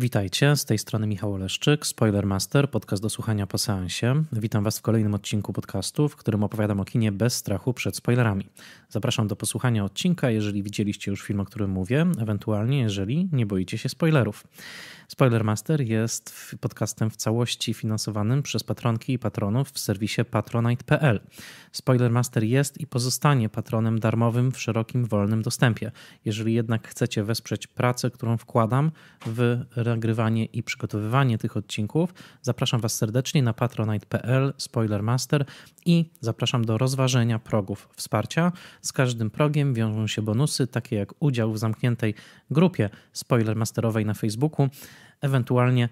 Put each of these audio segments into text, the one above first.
Witajcie, z tej strony Michał Oleszczyk, Spoilermaster, podcast do słuchania po seansie. Witam Was w kolejnym odcinku podcastu, w którym opowiadam o kinie bez strachu przed spoilerami. Zapraszam do posłuchania odcinka, jeżeli widzieliście już film, o którym mówię, ewentualnie jeżeli nie boicie się spoilerów. Spoilermaster jest podcastem w całości finansowanym przez patronki i patronów w serwisie patronite.pl. Spoilermaster jest i pozostanie patronem darmowym w szerokim, wolnym dostępie. Jeżeli jednak chcecie wesprzeć pracę, którą wkładam w nagrywanie i przygotowywanie tych odcinków, zapraszam Was serdecznie na patronite.pl Spoilermaster i zapraszam do rozważenia progów wsparcia. Z każdym progiem wiążą się bonusy, takie jak udział w zamkniętej grupie spoilermasterowej na Facebooku, ewentualnie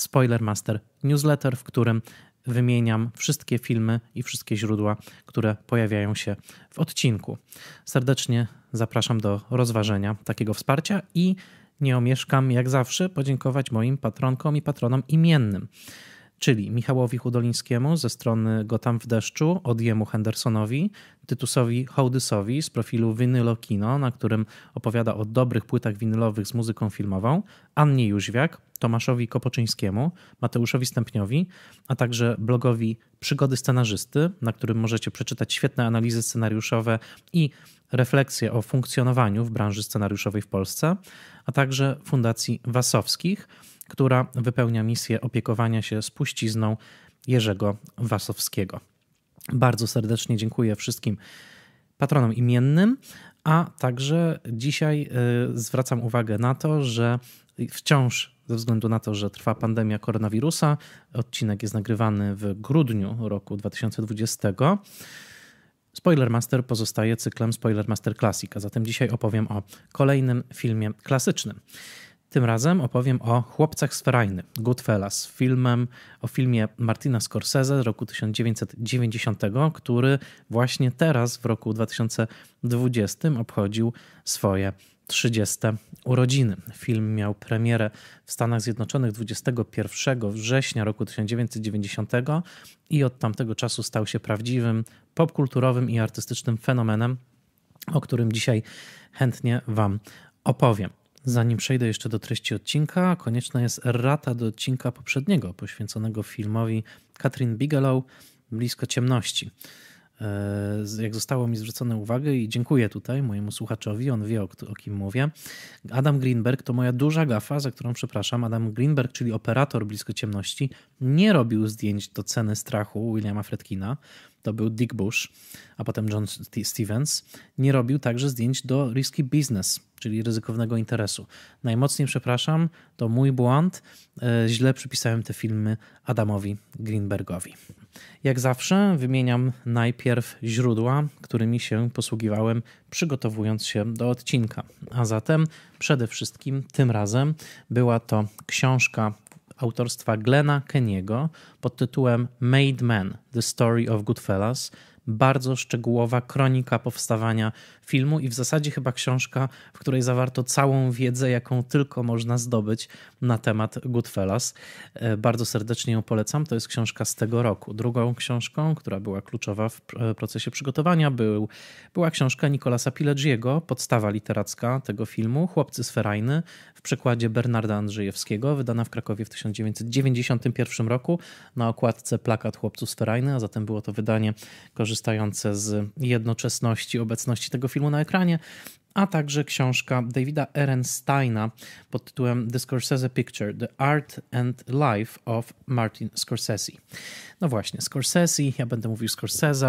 spoilermaster newsletter, w którym wymieniam wszystkie filmy i wszystkie źródła, które pojawiają się w odcinku. Serdecznie zapraszam do rozważenia takiego wsparcia i nie omieszkam, jak zawsze, podziękować moim patronkom i patronom imiennym czyli Michałowi Hudolińskiemu ze strony Gotam w deszczu, Odiemu Hendersonowi, Tytusowi Hołdysowi z profilu Winylo Kino, na którym opowiada o dobrych płytach winylowych z muzyką filmową, Annie Jóźwiak, Tomaszowi Kopoczyńskiemu, Mateuszowi Stępniowi, a także blogowi Przygody Scenarzysty, na którym możecie przeczytać świetne analizy scenariuszowe i refleksje o funkcjonowaniu w branży scenariuszowej w Polsce, a także Fundacji Wasowskich – która wypełnia misję opiekowania się spuścizną Jerzego Wasowskiego. Bardzo serdecznie dziękuję wszystkim patronom imiennym, a także dzisiaj y, zwracam uwagę na to, że wciąż ze względu na to, że trwa pandemia koronawirusa, odcinek jest nagrywany w grudniu roku 2020. Spoiler Master pozostaje cyklem Spoiler Master Classic, a zatem dzisiaj opowiem o kolejnym filmie klasycznym. Tym razem opowiem o Chłopcach z Ferajny, Goodfellas, filmem, o filmie Martina Scorsese z roku 1990, który właśnie teraz w roku 2020 obchodził swoje 30. urodziny. Film miał premierę w Stanach Zjednoczonych 21 września roku 1990 i od tamtego czasu stał się prawdziwym popkulturowym i artystycznym fenomenem, o którym dzisiaj chętnie Wam opowiem. Zanim przejdę jeszcze do treści odcinka, konieczna jest rata do odcinka poprzedniego poświęconego filmowi Katrin Bigelow Blisko Ciemności. E, jak zostało mi zwrócone uwagę i dziękuję tutaj mojemu słuchaczowi, on wie o, o kim mówię. Adam Greenberg to moja duża gafa, za którą przepraszam. Adam Greenberg, czyli operator Blisko Ciemności, nie robił zdjęć do ceny strachu Williama Fredkina to był Dick Bush, a potem John Stevens, nie robił także zdjęć do risky business, czyli ryzykownego interesu. Najmocniej przepraszam, to mój błąd. E, źle przypisałem te filmy Adamowi Greenbergowi. Jak zawsze wymieniam najpierw źródła, którymi się posługiwałem, przygotowując się do odcinka. A zatem przede wszystkim tym razem była to książka autorstwa Glena Keniego pod tytułem Made Men – The Story of Goodfellas, bardzo szczegółowa kronika powstawania filmu i w zasadzie chyba książka, w której zawarto całą wiedzę, jaką tylko można zdobyć na temat Goodfellas. E, bardzo serdecznie ją polecam. To jest książka z tego roku. Drugą książką, która była kluczowa w e, procesie przygotowania, był, była książka Nicolasa Pileggiego, podstawa literacka tego filmu, Chłopcy z Ferajny, w przekładzie Bernarda Andrzejewskiego, wydana w Krakowie w 1991 roku. Na okładce plakat Chłopców z Ferajny, a zatem było to wydanie korzystające z jednoczesności obecności tego filmu filmu na ekranie, a także książka Davida Ehrensteina pod tytułem The Scorsese Picture: The Art and Life of Martin Scorsese. No właśnie, Scorsese, ja będę mówił Scorsese,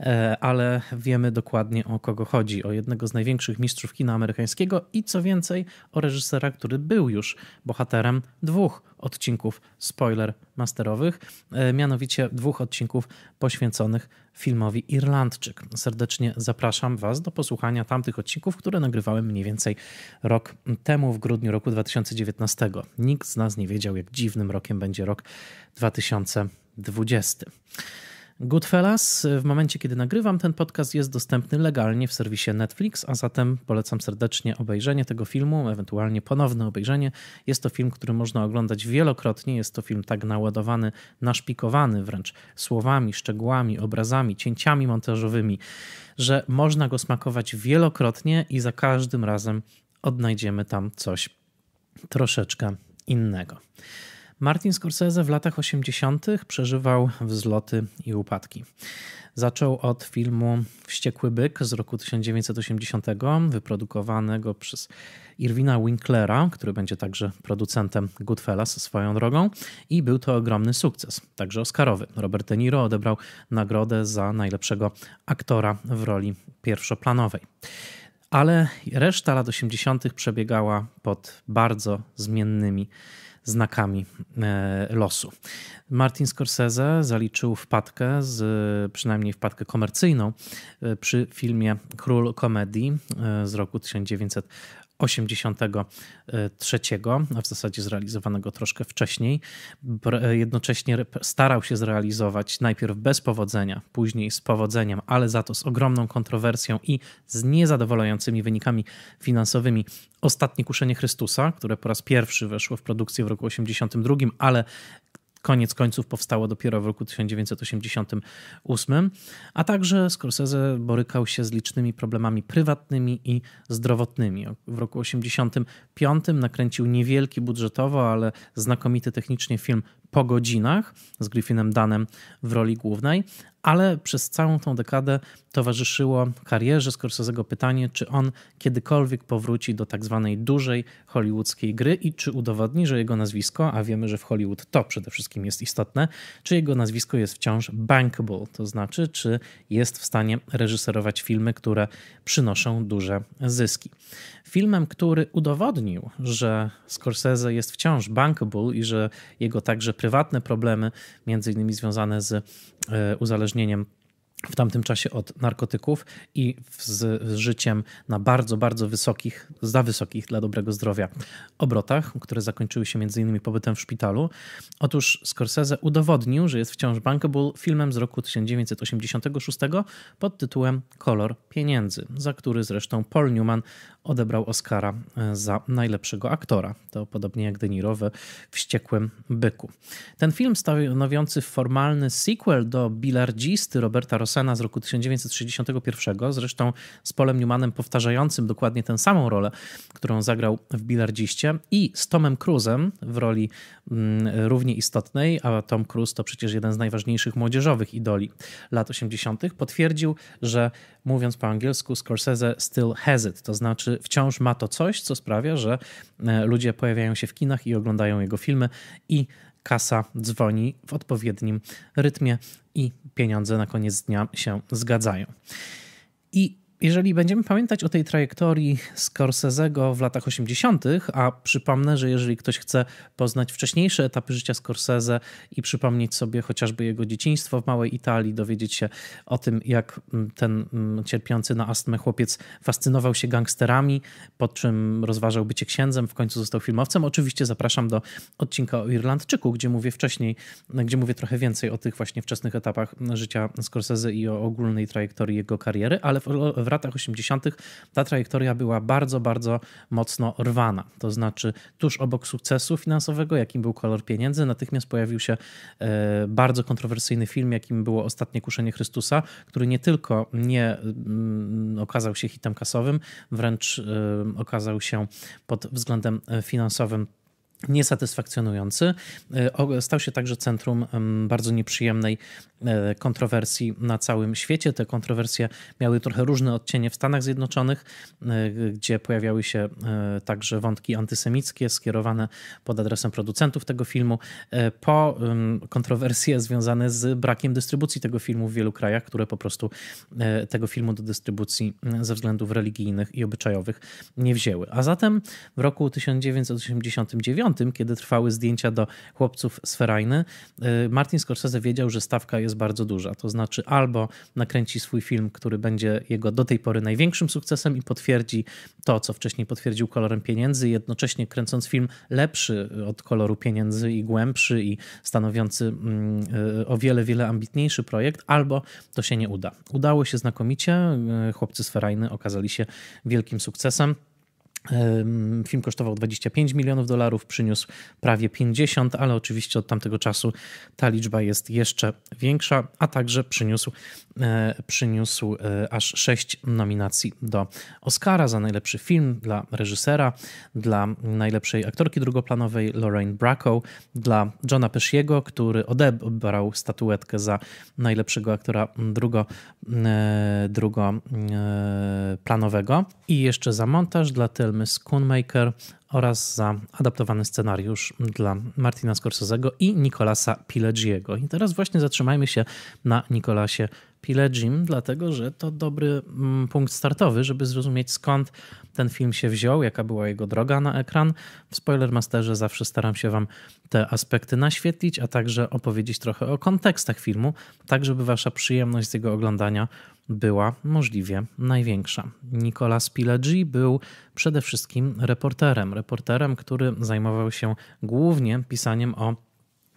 e, ale wiemy dokładnie o kogo chodzi, o jednego z największych mistrzów kina amerykańskiego i co więcej, o reżysera, który był już bohaterem dwóch odcinków spoiler masterowych, e, mianowicie dwóch odcinków poświęconych filmowi Irlandczyk. Serdecznie zapraszam Was do posłuchania tamtych odcinków, które nagrywałem mniej więcej rok temu, w grudniu roku 2019. Nikt z nas nie wiedział, jak dziwnym rokiem będzie rok 2020. Goodfellas w momencie, kiedy nagrywam ten podcast, jest dostępny legalnie w serwisie Netflix, a zatem polecam serdecznie obejrzenie tego filmu, ewentualnie ponowne obejrzenie. Jest to film, który można oglądać wielokrotnie. Jest to film tak naładowany, naszpikowany wręcz słowami, szczegółami, obrazami, cięciami montażowymi, że można go smakować wielokrotnie i za każdym razem odnajdziemy tam coś troszeczkę innego. Martin Scorsese w latach 80. przeżywał wzloty i upadki. Zaczął od filmu Wściekły Byk z roku 1980, wyprodukowanego przez Irwina Winklera, który będzie także producentem Goodfellas swoją drogą i był to ogromny sukces, także oscarowy. Robert De Niro odebrał nagrodę za najlepszego aktora w roli pierwszoplanowej. Ale reszta lat 80. przebiegała pod bardzo zmiennymi znakami e, losu. Martin Scorsese zaliczył wpadkę, z, przynajmniej wpadkę komercyjną, e, przy filmie Król Komedii e, z roku 1900. 83, a w zasadzie zrealizowanego troszkę wcześniej. Jednocześnie starał się zrealizować najpierw bez powodzenia, później z powodzeniem, ale za to z ogromną kontrowersją i z niezadowalającymi wynikami finansowymi Ostatnie Kuszenie Chrystusa, które po raz pierwszy weszło w produkcję w roku 82, ale koniec końców powstało dopiero w roku 1988, a także Scorsese borykał się z licznymi problemami prywatnymi i zdrowotnymi. W roku 1985 nakręcił niewielki budżetowo, ale znakomity technicznie film po godzinach z Griffinem Danem w roli głównej, ale przez całą tą dekadę towarzyszyło karierze Scorsese'ego pytanie, czy on kiedykolwiek powróci do tak zwanej dużej hollywoodzkiej gry i czy udowodni, że jego nazwisko, a wiemy, że w Hollywood to przede wszystkim jest istotne, czy jego nazwisko jest wciąż bankable, to znaczy, czy jest w stanie reżyserować filmy, które przynoszą duże zyski. Filmem, który udowodnił, że Scorsese jest wciąż bankable i że jego także prywatne problemy, między innymi związane z e, uzależnieniem w tamtym czasie od narkotyków i z, życiem na bardzo, bardzo wysokich, za wysokich dla dobrego zdrowia obrotach, które zakończyły się między innymi pobytem w szpitalu. Otóż Scorsese udowodnił, że jest wciąż bankable filmem z roku 1986 pod tytułem Kolor pieniędzy, za który zresztą Paul Newman odebrał Oscara e, za najlepszego aktora. To podobnie jak Deniro w Wściekłym Byku. Ten film stanowiący formalny sequel do Bilardzisty Roberta Rossena z roku 1961, zresztą z Polem Newmanem powtarzającym dokładnie tę samą rolę, którą zagrał w Bilardziście i z Tomem Cruzem w roli Mm, równie istotnej, a Tom Cruise to przecież jeden z najważniejszych młodzieżowych idoli lat 80., potwierdził, że mówiąc po angielsku, Scorsese still has it, to znaczy wciąż ma to coś, co sprawia, że e, ludzie pojawiają się w kinach i oglądają jego filmy i kasa dzwoni w odpowiednim rytmie i pieniądze na koniec dnia się zgadzają. I jeżeli będziemy pamiętać o tej trajektorii Scorsese'ego w latach 80., a przypomnę, że jeżeli ktoś chce poznać wcześniejsze etapy życia Scorsese i przypomnieć sobie chociażby jego dzieciństwo w małej Italii, dowiedzieć się o tym, jak mm, ten mm, cierpiący na astmę chłopiec fascynował się gangsterami, po czym rozważał bycie księdzem, w końcu został filmowcem, oczywiście zapraszam do odcinka o Irlandczyku, gdzie mówię wcześniej, gdzie mówię trochę więcej o tych właśnie wczesnych etapach życia Scorsese i o ogólnej trajektorii jego kariery, ale w latach 80. ta trajektoria była bardzo, bardzo mocno rwana. To znaczy, tuż obok sukcesu finansowego, jakim był kolor pieniędzy, natychmiast pojawił się e, bardzo kontrowersyjny film, jakim było Ostatnie Kuszenie Chrystusa, który nie tylko nie mm, okazał się hitem kasowym, wręcz e, okazał się pod względem e, finansowym niesatysfakcjonujący. E, stał się także centrum bardzo nieprzyjemnej e, kontrowersji na całym świecie. Te kontrowersje miały trochę różne odcienie w Stanach Zjednoczonych, e, gdzie pojawiały się także wątki antysemickie skierowane pod adresem producentów tego filmu, po kontrowersje związane z brakiem dystrybucji tego filmu w wielu krajach, które po prostu tego filmu do dystrybucji mm, ze względów religijnych i obyczajowych nie wzięły. A zatem w roku 1989 2005, kiedy trwały zdjęcia do chłopców z Ferajny, y, Martin Scorsese wiedział, że stawka jest bardzo duża. To znaczy, albo nakręci swój film, który będzie jego do tej pory największym sukcesem i potwierdzi to, co wcześniej potwierdził kolorem pieniędzy, jednocześnie kręcąc film lepszy od koloru pieniędzy i głębszy i stanowiący mm, y, o wiele, wiele ambitniejszy projekt, albo to się nie uda. Udało się znakomicie. Y, chłopcy z Ferajny okazali się wielkim sukcesem. Film kosztował 25 milionów dolarów, przyniósł prawie 50, ale oczywiście od tamtego czasu ta liczba jest jeszcze większa, a także przyniósł, e, przyniósł e, aż 6 nominacji do Oscara za najlepszy film dla reżysera, dla najlepszej aktorki drugoplanowej Lorraine Bracco, dla Johna Pesciego, który odebrał statuetkę za najlepszego aktora drugo, e, drugoplanowego i jeszcze za montaż dla Tyl filmy z oraz za adaptowany scenariusz dla Martina Scorsese'ego i Nicolasa Pileggiego. I teraz właśnie zatrzymajmy się na Nicolasie Pileggim, dlatego że to dobry mm, punkt startowy, żeby zrozumieć skąd ten film się wziął, jaka była jego droga na ekran. W Spoilermasterze zawsze staram się Wam te aspekty naświetlić, a także opowiedzieć trochę o kontekstach filmu, tak żeby Wasza przyjemność z jego oglądania była możliwie największa. Nicolas Pileggi był przede wszystkim reporterem, reporterem, który zajmował się głównie pisaniem o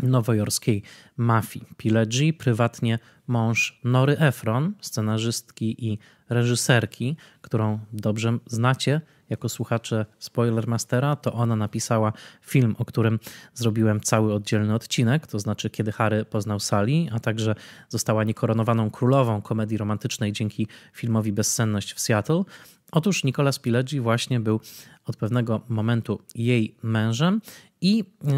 nowojorskiej mafii. Pileggi, prywatnie mąż Nory Efron, scenarzystki i reżyserki, którą dobrze znacie jako słuchacze Mastera, to ona napisała film, o którym zrobiłem cały oddzielny odcinek, to znaczy kiedy Harry poznał Sally, a także została niekoronowaną królową komedii romantycznej dzięki filmowi Bezsenność w Seattle. Otóż Nicolas Pileggi właśnie był od pewnego momentu jej mężem i e,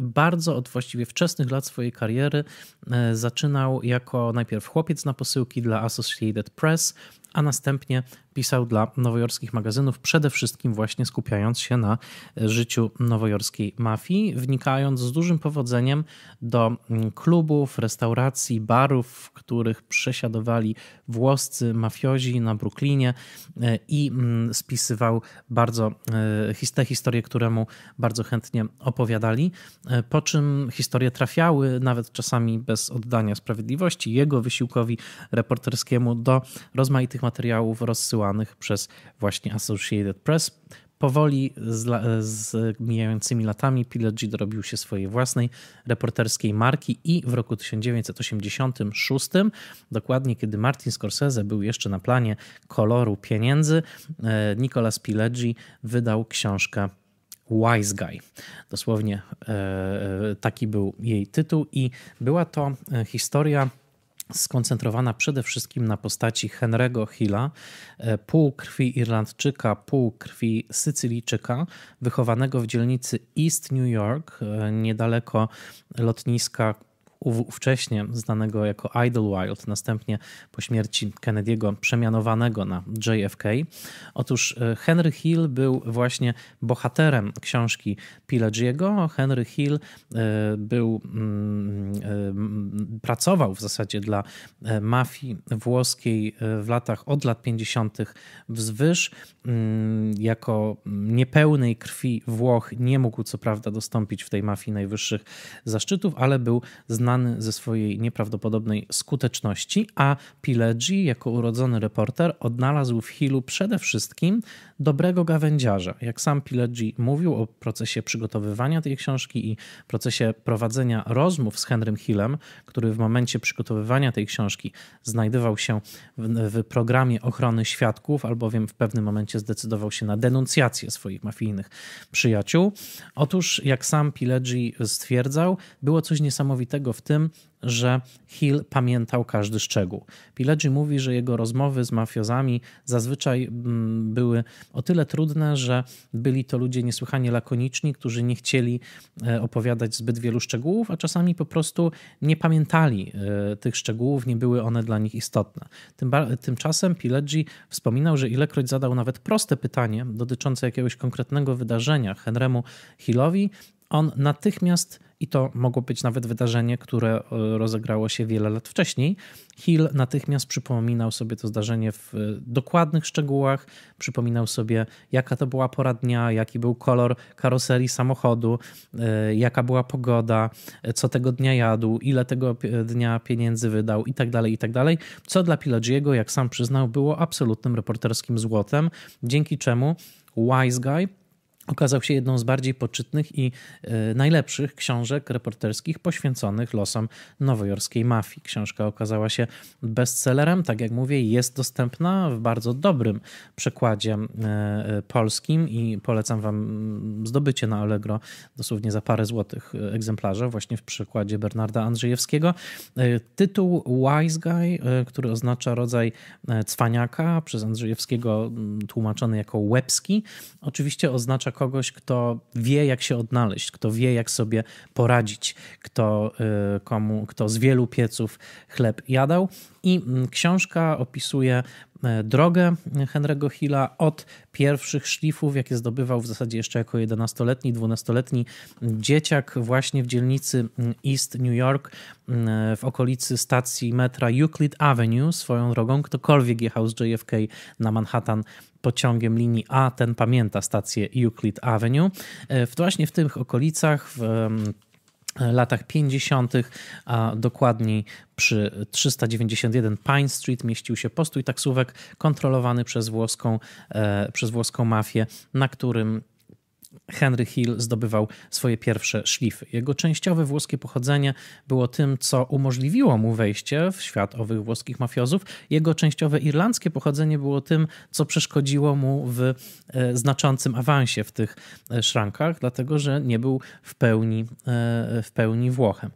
bardzo od właściwie wczesnych lat swojej kariery e, zaczynał jako najpierw chłopiec na posyłki dla Associated Press, a następnie pisał dla nowojorskich magazynów, przede wszystkim właśnie skupiając się na e, życiu nowojorskiej mafii, wnikając z dużym powodzeniem do mm, klubów, restauracji, barów, w których przesiadowali włoscy mafiozi na Brooklynie i mm, spisywał bardzo E, te historie, które mu bardzo chętnie opowiadali, e, po czym historie trafiały nawet czasami bez oddania sprawiedliwości jego wysiłkowi reporterskiemu do rozmaitych materiałów rozsyłanych przez właśnie Associated Press Powoli z, z mijającymi latami Pilot G dorobił się swojej własnej reporterskiej marki i w roku 1986, dokładnie kiedy Martin Scorsese był jeszcze na planie koloru pieniędzy, e, Nicolas Pileggi wydał książkę Wise Guy. Dosłownie e, e, taki był jej tytuł i była to historia skoncentrowana przede wszystkim na postaci Henry'ego Hilla, e, pół krwi Irlandczyka, pół krwi Sycylijczyka, wychowanego w dzielnicy East New York, e, niedaleko lotniska ówcześnie znanego jako Idlewild, następnie po śmierci Kennedy'ego przemianowanego na JFK. Otóż e, Henry Hill był właśnie bohaterem książki Pileggiego. Henry Hill e, był, mm, e, pracował w zasadzie dla mafii włoskiej w latach od lat 50. wzwyż. Mm, jako niepełnej krwi Włoch nie mógł co prawda dostąpić w tej mafii najwyższych zaszczytów, ale był znany znany ze swojej nieprawdopodobnej skuteczności, a Pileggi jako urodzony reporter odnalazł w Hillu przede wszystkim dobrego gawędziarza. Jak sam Pileggi mówił o procesie przygotowywania tej książki i procesie prowadzenia rozmów z Henrym Hillem, który w momencie przygotowywania tej książki znajdował się w, w programie ochrony świadków, albowiem w pewnym momencie zdecydował się na denuncjację swoich mafijnych przyjaciół. Otóż, jak sam Pileggi stwierdzał, było coś niesamowitego w w tym, że Hill pamiętał każdy szczegół. Pileggi mówi, że jego rozmowy z mafiozami zazwyczaj mm, były o tyle trudne, że byli to ludzie niesłychanie lakoniczni, którzy nie chcieli e, opowiadać zbyt wielu szczegółów, a czasami po prostu nie pamiętali e, tych szczegółów, nie były one dla nich istotne. Tymczasem Pileggi wspominał, że ilekroć zadał nawet proste pytanie dotyczące jakiegoś konkretnego wydarzenia Henrymu Hillowi, on natychmiast, i to mogło być nawet wydarzenie, które e, rozegrało się wiele lat wcześniej, Hill natychmiast przypominał sobie to zdarzenie w e, dokładnych szczegółach, przypominał sobie, jaka to była pora dnia, jaki był kolor karoserii samochodu, e, jaka była pogoda, co tego dnia jadł, ile tego dnia pieniędzy wydał itd., tak itd., tak co dla Pilogiego, jak sam przyznał, było absolutnym reporterskim złotem, dzięki czemu Wise Guy okazał się jedną z bardziej poczytnych i e, najlepszych książek reporterskich poświęconych losom nowojorskiej mafii. Książka okazała się bestsellerem, tak jak mówię, jest dostępna w bardzo dobrym przekładzie e, e, polskim i polecam wam mm, zdobycie na Allegro dosłownie za parę złotych egzemplarza, właśnie w przykładzie Bernarda Andrzejewskiego. Tytuł Wise Guy, który oznacza rodzaj cwaniaka, przez Andrzejewskiego mm, tłumaczony jako łebski, oczywiście oznacza kogoś, kto wie, jak się odnaleźć, kto wie, jak sobie poradzić, kto, y, komu, kto z wielu pieców chleb jadał. I mm, książka opisuje e, drogę Henry'ego Hilla od pierwszych szlifów, jakie zdobywał w zasadzie jeszcze jako 11-letni, 12-letni dzieciak właśnie w dzielnicy mm, East New York mm, e, w okolicy stacji metra Euclid Avenue. Swoją drogą ktokolwiek jechał z JFK na Manhattan pociągiem linii A, ten pamięta stację Euclid Avenue. E, właśnie w tych okolicach, w latach 50., a dokładniej przy 391 Pine Street mieścił się postój taksówek kontrolowany przez włoską, e, przez włoską mafię, na którym Henry Hill zdobywał swoje pierwsze szlify. Jego częściowe włoskie pochodzenie było tym, co umożliwiło mu wejście w świat owych włoskich mafiozów. Jego częściowe irlandzkie pochodzenie było tym, co przeszkodziło mu w e, znaczącym awansie w tych e, szrankach, dlatego że nie był w pełni, e, w pełni Włochem.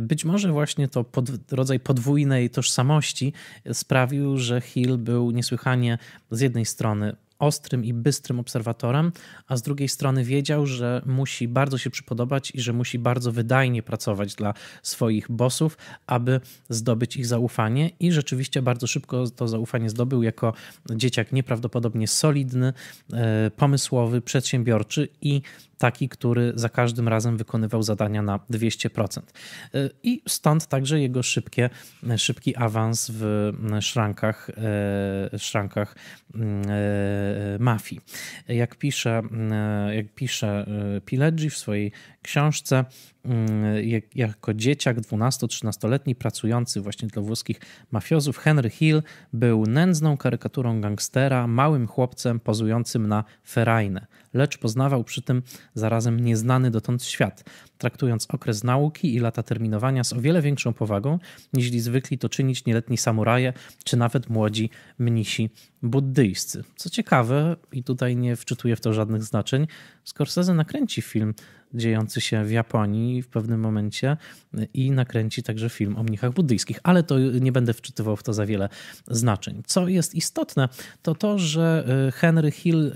Być może właśnie to pod, rodzaj podwójnej tożsamości sprawił, że Hill był niesłychanie z jednej strony ostrym i bystrym obserwatorem, a z drugiej strony wiedział, że musi bardzo się przypodobać i że musi bardzo wydajnie pracować dla swoich bossów, aby zdobyć ich zaufanie i rzeczywiście bardzo szybko to zaufanie zdobył jako dzieciak nieprawdopodobnie solidny, e, pomysłowy, przedsiębiorczy i taki, który za każdym razem wykonywał zadania na 200%. I stąd także jego szybkie, szybki awans w szrankach, e, szrankach e, mafii. Jak pisze, e, jak pisze Pileggi w swojej książce mm, jako dzieciak 12-13-letni pracujący właśnie dla włoskich mafiozów, Henry Hill był nędzną karykaturą gangstera, małym chłopcem pozującym na ferajnę, lecz poznawał przy tym zarazem nieznany dotąd świat, traktując okres nauki i lata terminowania z o wiele większą powagą, niż zwykli to czynić nieletni samuraje, czy nawet młodzi mnisi buddyjscy. Co ciekawe, i tutaj nie wczytuję w to żadnych znaczeń, Scorsese nakręci film dziejący się w Japonii w pewnym momencie i nakręci także film o mnichach buddyjskich. Ale to nie będę wczytywał w to za wiele znaczeń. Co jest istotne, to to, że y, Henry Hill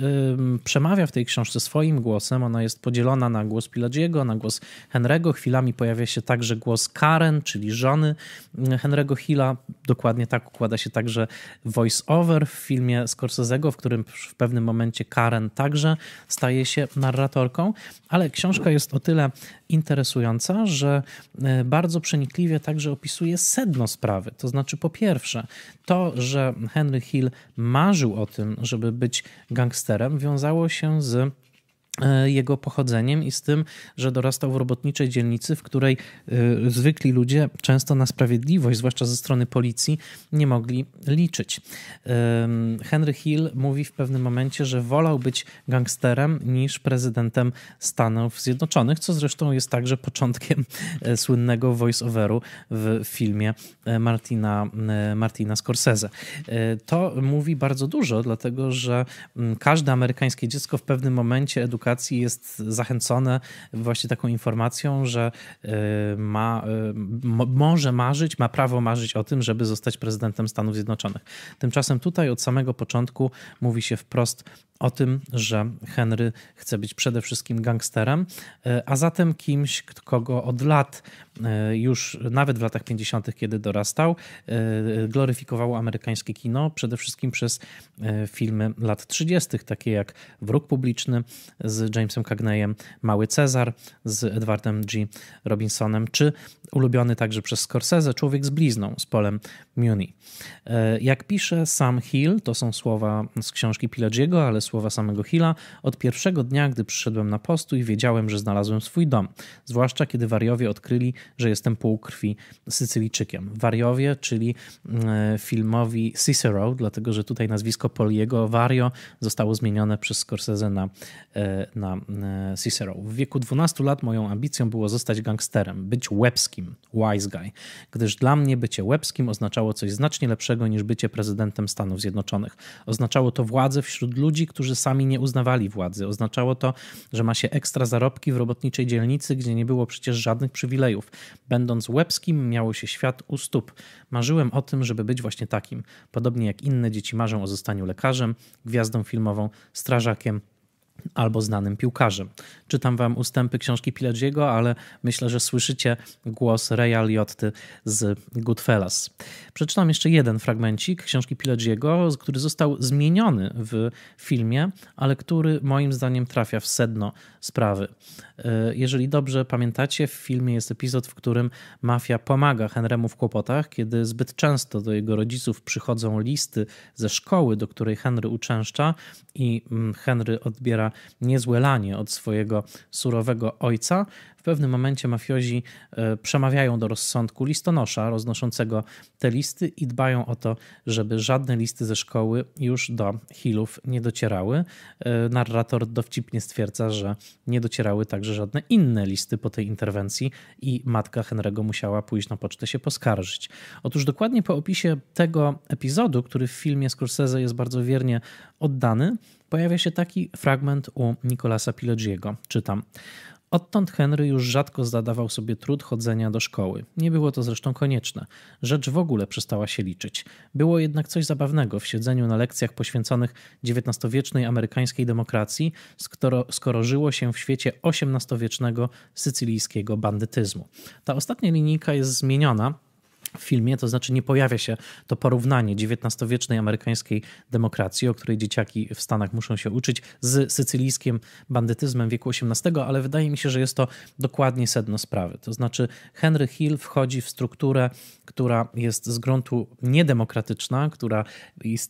przemawia w tej książce swoim głosem. Ona jest podzielona na głos Pilagiego, na głos Henry'ego. Chwilami pojawia się także głos Karen, czyli żony y, Henry'ego Hilla. Dokładnie tak układa się także voice-over w filmie Scorsese'ego, w którym w pewnym momencie Karen także staje się narratorką. Ale książka książka jest o tyle interesująca, że e, bardzo przenikliwie także opisuje sedno sprawy. To znaczy, po pierwsze, to, że Henry Hill marzył o tym, żeby być gangsterem, wiązało się z E, jego pochodzeniem i z tym, że dorastał w robotniczej dzielnicy, w której e, zwykli ludzie często na sprawiedliwość, zwłaszcza ze strony policji, nie mogli liczyć. Henry Hill mówi w pewnym momencie, że wolał być gangsterem niż prezydentem Stanów Zjednoczonych, co zresztą jest także początkiem e, słynnego voice-overu w filmie Martina, Martina Scorsese. To mówi bardzo dużo, dlatego że każde amerykańskie dziecko w pewnym momencie edukuje edukacji jest zachęcone właśnie taką informacją, że y, ma, y, może marzyć, ma prawo marzyć o tym, żeby zostać prezydentem Stanów Zjednoczonych. Tymczasem tutaj od samego początku mówi się wprost o tym, że Henry chce być przede wszystkim gangsterem, y, a zatem kimś, kogo od lat E, już nawet w latach 50., kiedy dorastał, e, gloryfikowało amerykańskie kino przede wszystkim przez e, filmy lat 30., takie jak Wróg Publiczny z Jamesem Cagneyem, Mały Cezar z Edwardem G. Robinsonem, czy ulubiony także przez Scorsese Człowiek z blizną z Polem Muni. Jak pisze Sam Hill, to są słowa z książki Pileggiego, ale słowa samego Hilla, od pierwszego dnia, gdy przyszedłem na postój, wiedziałem, że znalazłem swój dom, zwłaszcza kiedy wariowie odkryli, że jestem półkrwi Sycylijczykiem. Wariowie, czyli e, filmowi Cicero, dlatego że tutaj nazwisko Poliego Wario zostało zmienione przez Scorsese na, e, na e, Cicero. W wieku 12 lat moją ambicją było zostać gangsterem, być łebskim, wise guy, gdyż dla mnie bycie łebskim oznaczało coś znacznie lepszego niż bycie prezydentem Stanów Zjednoczonych. Oznaczało to władzę wśród ludzi, którzy sami nie uznawali władzy. Oznaczało to, że ma się ekstra zarobki w robotniczej dzielnicy, gdzie nie było przecież żadnych przywilejów. Będąc łebskim, miało się świat u stóp. Marzyłem o tym, żeby być właśnie takim. Podobnie jak inne dzieci marzą o zostaniu lekarzem, gwiazdą filmową, strażakiem albo znanym piłkarzem. Czytam wam ustępy książki Pileggiego, ale myślę, że słyszycie głos Real Jotty z Goodfellas. Przeczytam jeszcze jeden fragmencik książki Pileggiego, który został zmieniony w filmie, ale który moim zdaniem trafia w sedno sprawy. E, jeżeli dobrze pamiętacie, w filmie jest epizod, w którym mafia pomaga Henrymu w kłopotach, kiedy zbyt często do jego rodziców przychodzą listy ze szkoły, do której Henry uczęszcza i mm, Henry odbiera niezłe lanie od swojego surowego ojca, w pewnym momencie mafiozi e, przemawiają do rozsądku listonosza roznoszącego te listy i dbają o to, żeby żadne listy ze szkoły już do Hillów nie docierały. E, narrator dowcipnie stwierdza, że nie docierały także żadne inne listy po tej interwencji i matka Henry'ego musiała pójść na pocztę się poskarżyć. Otóż dokładnie po opisie tego epizodu, który w filmie Scorsese jest bardzo wiernie oddany, pojawia się taki fragment u Nicolasa Pileggiego. Czytam. Odtąd Henry już rzadko zadawał sobie trud chodzenia do szkoły. Nie było to zresztą konieczne. Rzecz w ogóle przestała się liczyć. Było jednak coś zabawnego w siedzeniu na lekcjach poświęconych XIX-wiecznej amerykańskiej demokracji, skoro, skoro żyło się w świecie XVIII-wiecznego sycylijskiego bandytyzmu. Ta ostatnia linijka jest zmieniona w filmie, to znaczy nie pojawia się to porównanie XIX-wiecznej amerykańskiej demokracji, o której dzieciaki w Stanach muszą się uczyć, z sycylijskim bandytyzmem wieku XVIII, ale wydaje mi się, że jest to dokładnie sedno sprawy. To znaczy Henry Hill wchodzi w strukturę, która jest z gruntu niedemokratyczna, która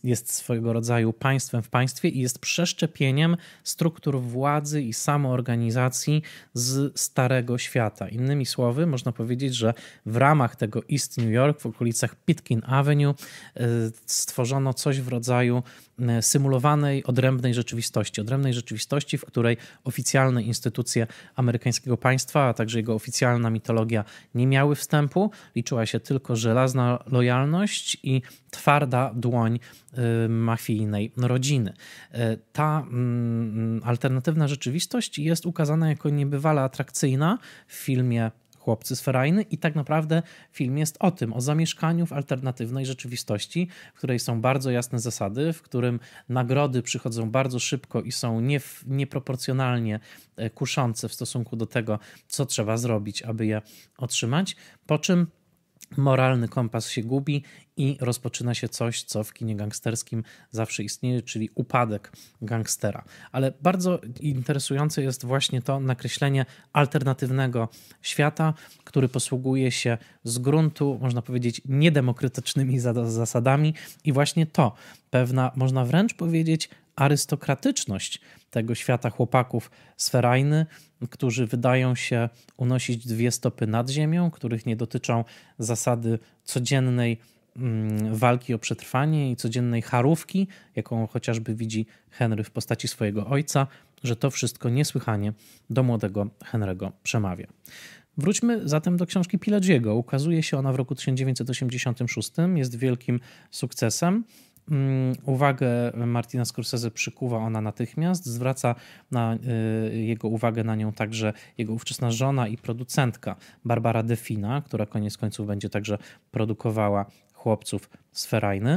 jest swojego rodzaju państwem w państwie i jest przeszczepieniem struktur władzy i samoorganizacji z starego świata. Innymi słowy, można powiedzieć, że w ramach tego istnienia w okolicach Pitkin Avenue, e, stworzono coś w rodzaju e, symulowanej, odrębnej rzeczywistości. Odrębnej rzeczywistości, w której oficjalne instytucje amerykańskiego państwa, a także jego oficjalna mitologia nie miały wstępu. Liczyła się tylko żelazna lojalność i twarda dłoń e, mafijnej rodziny. Ta mm, alternatywna rzeczywistość jest ukazana jako niebywale atrakcyjna w filmie chłopcy z Ferajny i tak naprawdę film jest o tym, o zamieszkaniu w alternatywnej rzeczywistości, w której są bardzo jasne zasady, w którym nagrody przychodzą bardzo szybko i są nie, nieproporcjonalnie e, kuszące w stosunku do tego, co trzeba zrobić, aby je otrzymać, po czym moralny kompas się gubi i rozpoczyna się coś, co w kinie gangsterskim zawsze istnieje, czyli upadek gangstera. Ale bardzo interesujące jest właśnie to nakreślenie alternatywnego świata, który posługuje się z gruntu, można powiedzieć, niedemokratycznymi zasadami, i właśnie to pewna, można wręcz powiedzieć, arystokratyczność tego świata chłopaków sferajny, którzy wydają się unosić dwie stopy nad ziemią, których nie dotyczą zasady codziennej mm, walki o przetrwanie i codziennej charówki, jaką chociażby widzi Henry w postaci swojego ojca, że to wszystko niesłychanie do młodego Henry'ego przemawia. Wróćmy zatem do książki Pileggiego. Ukazuje się ona w roku 1986, jest wielkim sukcesem. Mm, uwagę Martina Scorsese przykuwa ona natychmiast, zwraca na, y, jego uwagę na nią także jego ówczesna żona i producentka Barbara Defina, która koniec końców będzie także produkowała chłopców z Ferajny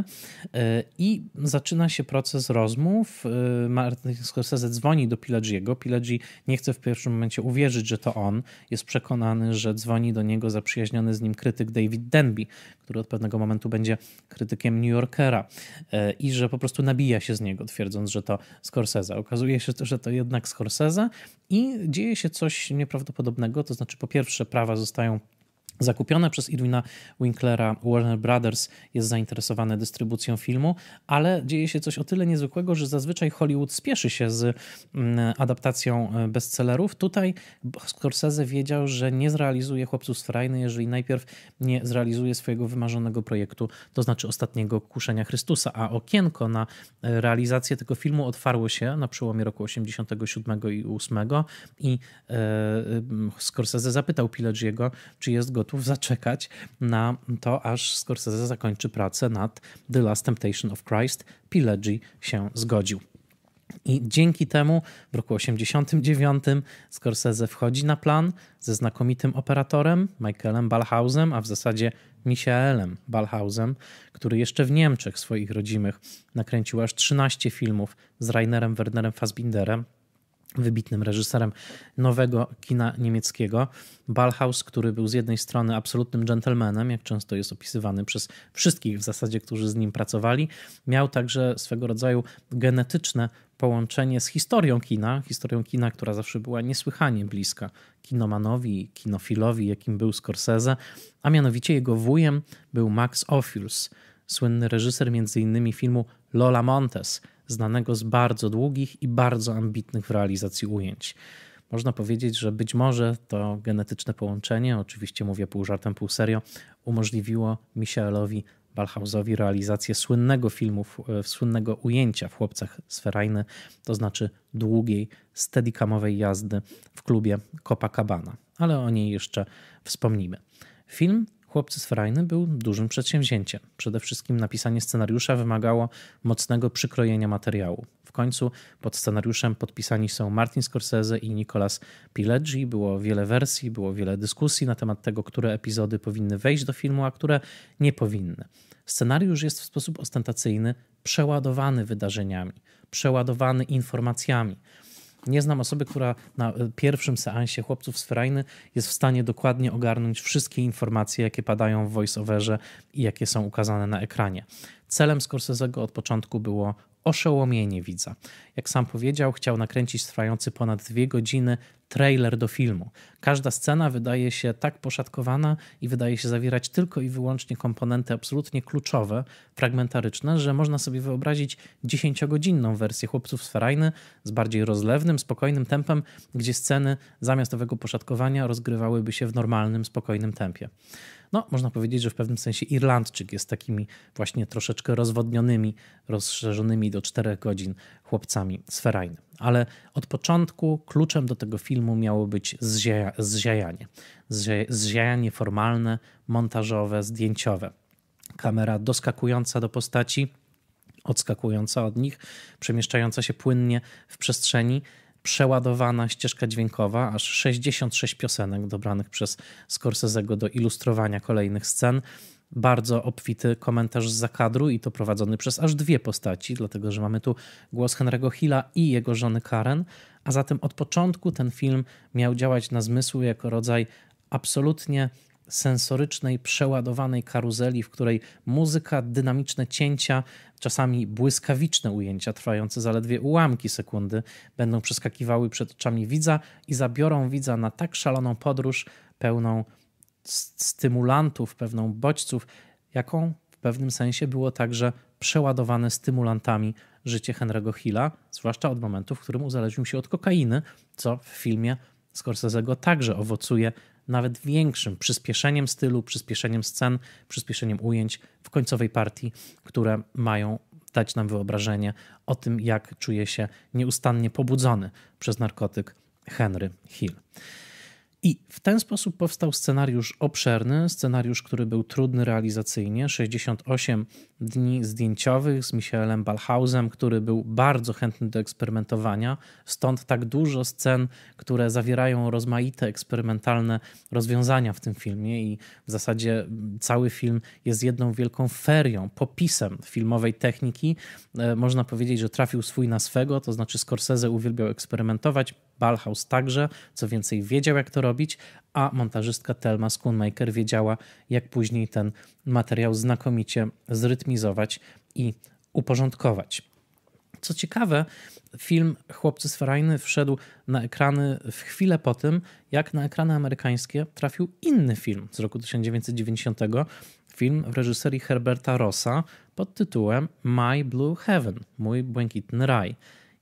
e, i zaczyna się proces rozmów. E, Martin Scorsese dzwoni do Pileggiego. Pileggi nie chce w pierwszym momencie uwierzyć, że to on. Jest przekonany, że dzwoni do niego zaprzyjaźniony z nim krytyk David Denby, który od pewnego momentu będzie krytykiem New Yorkera e, i że po prostu nabija się z niego, twierdząc, że to Scorsese. Okazuje się, że to jednak Scorsese i dzieje się coś nieprawdopodobnego, to znaczy po pierwsze prawa zostają Zakupione przez Irwina Winklera Warner Brothers jest zainteresowane dystrybucją filmu, ale dzieje się coś o tyle niezwykłego, że zazwyczaj Hollywood spieszy się z mm, adaptacją e, bestsellerów. Tutaj Scorsese wiedział, że nie zrealizuje Chłopców z Frajny, jeżeli najpierw nie zrealizuje swojego wymarzonego projektu, to znaczy Ostatniego Kuszenia Chrystusa, a okienko na e, realizację tego filmu otwarło się na przełomie roku 87 i 8 e, i Scorsese zapytał Pileggiego, czy jest gotowy gotów zaczekać na to, aż Scorsese zakończy pracę nad The Last Temptation of Christ. Pileggi się zgodził. I dzięki temu w roku 1989 Scorsese wchodzi na plan ze znakomitym operatorem Michaelem Balhausem, a w zasadzie Michaelem Balhausem, który jeszcze w Niemczech swoich rodzimych nakręcił aż 13 filmów z Rainerem Wernerem Fassbinderem, wybitnym reżyserem nowego kina niemieckiego. Balhaus, który był z jednej strony absolutnym gentlemanem, jak często jest opisywany przez wszystkich w zasadzie, którzy z nim pracowali, miał także swego rodzaju genetyczne połączenie z historią kina, historią kina, która zawsze była niesłychanie bliska kinomanowi, kinofilowi, jakim był Scorsese, a mianowicie jego wujem był Max Ophuls, słynny reżyser między innymi filmu Lola Montes – znanego z bardzo długich i bardzo ambitnych w realizacji ujęć. Można powiedzieć, że być może to genetyczne połączenie, oczywiście mówię pół żartem, pół serio, umożliwiło Michaelowi Balhausowi realizację słynnego filmu, słynnego ujęcia w Chłopcach z Ferajny, to znaczy długiej, steadicamowej jazdy w klubie Copacabana. Ale o niej jeszcze wspomnimy. Film Chłopcy z Frajny był dużym przedsięwzięciem. Przede wszystkim napisanie scenariusza wymagało mocnego przykrojenia materiału. W końcu pod scenariuszem podpisani są Martin Scorsese i Nicolas Pileggi. Było wiele wersji, było wiele dyskusji na temat tego, które epizody powinny wejść do filmu, a które nie powinny. Scenariusz jest w sposób ostentacyjny przeładowany wydarzeniami, przeładowany informacjami. Nie znam osoby, która na e, pierwszym seansie Chłopców z Frajny jest w stanie dokładnie ogarnąć wszystkie informacje, jakie padają w voiceoverze i jakie są ukazane na ekranie. Celem Scorsese'ego od początku było oszołomienie widza. Jak sam powiedział, chciał nakręcić trwający ponad dwie godziny trailer do filmu. Każda scena wydaje się tak poszatkowana i wydaje się zawierać tylko i wyłącznie komponenty absolutnie kluczowe, fragmentaryczne, że można sobie wyobrazić dziesięciogodzinną wersję Chłopców z Ferajny z bardziej rozlewnym, spokojnym tempem, gdzie sceny zamiast owego poszatkowania rozgrywałyby się w normalnym, spokojnym tempie no, można powiedzieć, że w pewnym sensie Irlandczyk jest takimi właśnie troszeczkę rozwodnionymi, rozszerzonymi do czterech godzin chłopcami z Ferajny. Ale od początku kluczem do tego filmu miało być zziajanie. zziajanie formalne, montażowe, zdjęciowe. Kamera doskakująca do postaci, odskakująca od nich, przemieszczająca się płynnie w przestrzeni przeładowana ścieżka dźwiękowa, aż 66 piosenek dobranych przez Scorsese'ego do ilustrowania kolejnych scen. Bardzo obfity komentarz z zakadru i to prowadzony przez aż dwie postaci, dlatego że mamy tu głos Henry'ego Hilla i jego żony Karen, a zatem od początku ten film miał działać na zmysły jako rodzaj absolutnie sensorycznej, przeładowanej karuzeli, w której muzyka, dynamiczne cięcia, czasami błyskawiczne ujęcia trwające zaledwie ułamki sekundy będą przeskakiwały przed oczami widza i zabiorą widza na tak szaloną podróż pełną stymulantów, pewną bodźców, jaką w pewnym sensie było także przeładowane stymulantami życie Henry'ego Hilla, zwłaszcza od momentu, w którym uzależnił się od kokainy, co w filmie Scorsese'ego także owocuje nawet większym przyspieszeniem stylu, przyspieszeniem scen, przyspieszeniem ujęć w końcowej partii, które mają dać nam wyobrażenie o tym, jak czuje się nieustannie pobudzony przez narkotyk Henry Hill. I w ten sposób powstał scenariusz obszerny, scenariusz, który był trudny realizacyjnie, 68 dni zdjęciowych z Michaelem Balhausem, który był bardzo chętny do eksperymentowania, stąd tak dużo scen, które zawierają rozmaite eksperymentalne rozwiązania w tym filmie i w zasadzie mm, cały film jest jedną wielką ferią, popisem filmowej techniki. E, można powiedzieć, że trafił swój na swego, to znaczy Scorsese uwielbiał eksperymentować, Balhaus także, co więcej wiedział jak to robić, a montażystka Telma Schoonmaker wiedziała jak później ten materiał znakomicie zrytmizować i uporządkować. Co ciekawe, film Chłopcy z Ferajny wszedł na ekrany w chwilę po tym, jak na ekrany amerykańskie trafił inny film z roku 1990, film w reżyserii Herberta Rossa pod tytułem My Blue Heaven, Mój Błękitny Raj.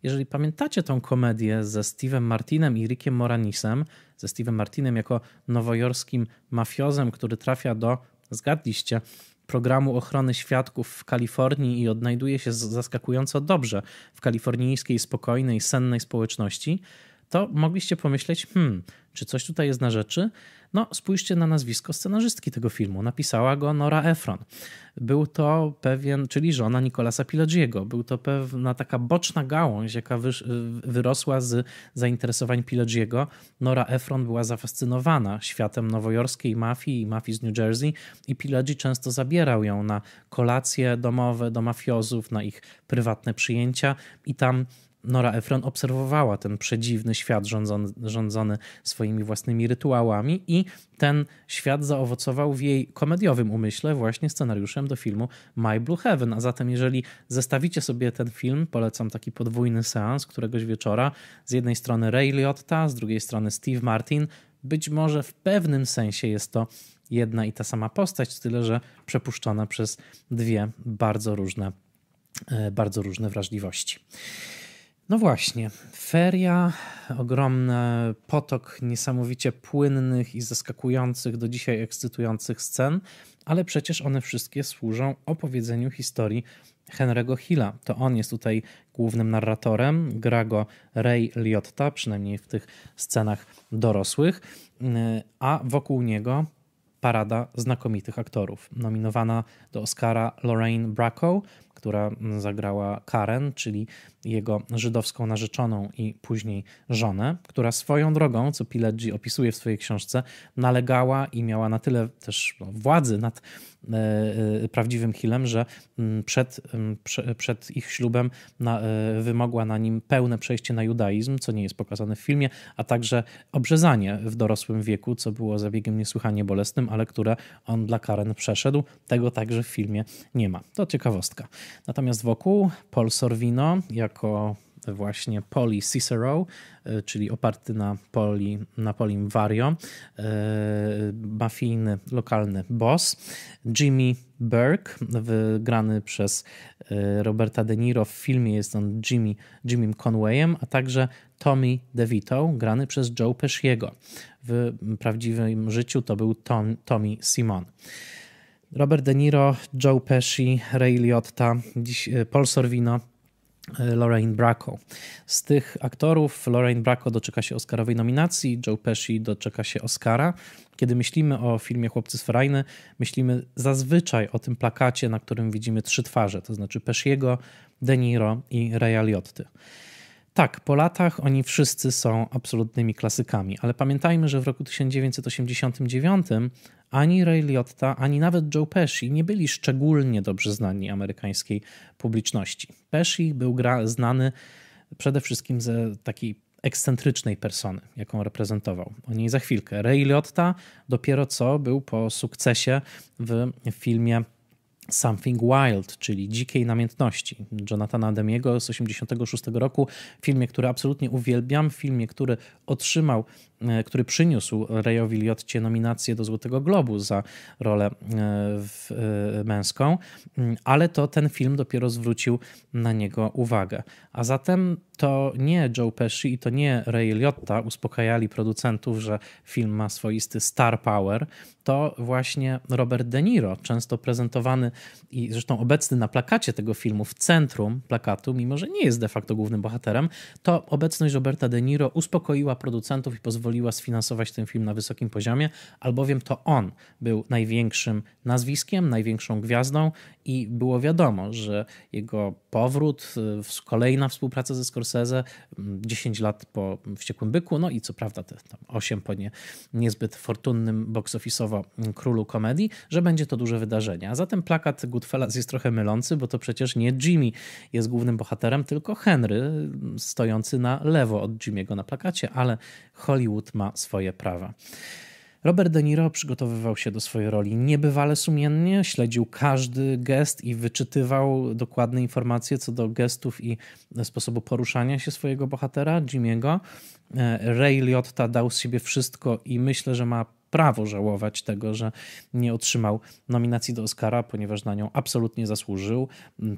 Jeżeli pamiętacie tą komedię ze Steve'em Martinem i Rickiem Moranisem, ze Steve'em Martinem jako nowojorskim mafiozem, który trafia do, zgadliście, programu ochrony świadków w Kalifornii i odnajduje się zaskakująco dobrze w kalifornijskiej, spokojnej, sennej społeczności, to mogliście pomyśleć, hmm, czy coś tutaj jest na rzeczy? No, spójrzcie na nazwisko scenarzystki tego filmu. Napisała go Nora Efron. Był to pewien, czyli żona Nicolasa Pilogiego. Był to pewna taka boczna gałąź, jaka y, wyrosła z zainteresowań Pilogiego. Nora Efron była zafascynowana światem nowojorskiej mafii i mafii z New Jersey i Pilogi często zabierał ją na kolacje domowe do mafiozów, na ich prywatne przyjęcia i tam Nora Efron obserwowała ten przedziwny świat rządzony, rządzony swoimi własnymi rytuałami, i ten świat zaowocował w jej komediowym umyśle właśnie scenariuszem do filmu My Blue Heaven. A zatem, jeżeli zestawicie sobie ten film, polecam taki podwójny seans któregoś wieczora, z jednej strony Ray Liotta, z drugiej strony Steve Martin, być może w pewnym sensie jest to jedna i ta sama postać, tyle że przepuszczona przez dwie bardzo różne, e, bardzo różne wrażliwości. No właśnie, feria, ogromny potok niesamowicie płynnych i zaskakujących do dzisiaj ekscytujących scen, ale przecież one wszystkie służą opowiedzeniu historii Henry'ego Hilla. To on jest tutaj głównym narratorem, gra go Ray Liotta, przynajmniej w tych scenach dorosłych, a wokół niego parada znakomitych aktorów. Nominowana do Oscara Lorraine Bracco, która mm, zagrała Karen, czyli jego żydowską narzeczoną i później żonę, która swoją drogą, co Pileggi opisuje w swojej książce, nalegała i miała na tyle też no, władzy nad e, e, prawdziwym Hillem, że mm, przed, mm, przed ich ślubem na, e, wymogła na nim pełne przejście na judaizm, co nie jest pokazane w filmie, a także obrzezanie w dorosłym wieku, co było zabiegiem niesłychanie bolesnym, ale które on dla Karen przeszedł. Tego także w filmie nie ma. To ciekawostka. Natomiast wokół Paul Sorvino jako właśnie Poli Cicero, e, czyli oparty na, poli, na Polim Vario, e, mafijny lokalny boss, Jimmy Burke, wygrany przez e, Roberta De Niro w filmie, jest on Jimmy, Jimmy Conwayem, a także Tommy DeVito, grany przez Joe Pesciego. W prawdziwym życiu to był Tom, Tommy Simon. Robert De Niro, Joe Pesci, Ray Liotta, dziś e, Paul Sorvino, e, Lorraine Bracco. Z tych aktorów Lorraine Bracco doczeka się Oscarowej nominacji, Joe Pesci doczeka się Oscara. Kiedy myślimy o filmie Chłopcy z Ferajny, myślimy zazwyczaj o tym plakacie, na którym widzimy trzy twarze, to znaczy Pesciego, De Niro i Ray Liotty. Tak, po latach oni wszyscy są absolutnymi klasykami, ale pamiętajmy, że w roku 1989 ani Ray Liotta, ani nawet Joe Pesci nie byli szczególnie dobrze znani amerykańskiej publiczności. Pesci był gra, znany przede wszystkim ze takiej ekscentrycznej persony, jaką reprezentował. O niej za chwilkę. Ray Liotta dopiero co był po sukcesie w filmie Something Wild, czyli Dzikiej Namiętności Jonathana Demiego z 1986 roku. Filmie, który absolutnie uwielbiam, filmie, który otrzymał E, który przyniósł Rayowi Liotcie nominację do Złotego Globu za rolę e, w, e, męską, mm, ale to ten film dopiero zwrócił na niego uwagę. A zatem to nie Joe Pesci i to nie Ray Liotta uspokajali producentów, że film ma swoisty star power, to właśnie Robert De Niro, często prezentowany i zresztą obecny na plakacie tego filmu, w centrum plakatu, mimo że nie jest de facto głównym bohaterem, to obecność Roberta De Niro uspokoiła producentów i pozwoliła pozwoliła sfinansować ten film na wysokim poziomie, albowiem to on był największym nazwiskiem, największą gwiazdą i było wiadomo, że jego powrót, y, kolejna współpraca ze Scorsese 10 mm, lat po Wściekłym Byku, no i co prawda te tam 8 po nie, niezbyt fortunnym box mm, Królu Komedii, że będzie to duże wydarzenie. A zatem plakat Goodfellas jest trochę mylący, bo to przecież nie Jimmy jest głównym bohaterem, tylko Henry mm, stojący na lewo od Jimmy'ego na plakacie, ale Hollywood Hollywood ma swoje prawa. Robert De Niro przygotowywał się do swojej roli niebywale sumiennie, śledził każdy gest i wyczytywał dokładne informacje co do gestów i sposobu poruszania się swojego bohatera, Jimiego. E, Ray Liotta dał z siebie wszystko i myślę, że ma prawo żałować tego, że nie otrzymał nominacji do Oscara, ponieważ na nią absolutnie zasłużył.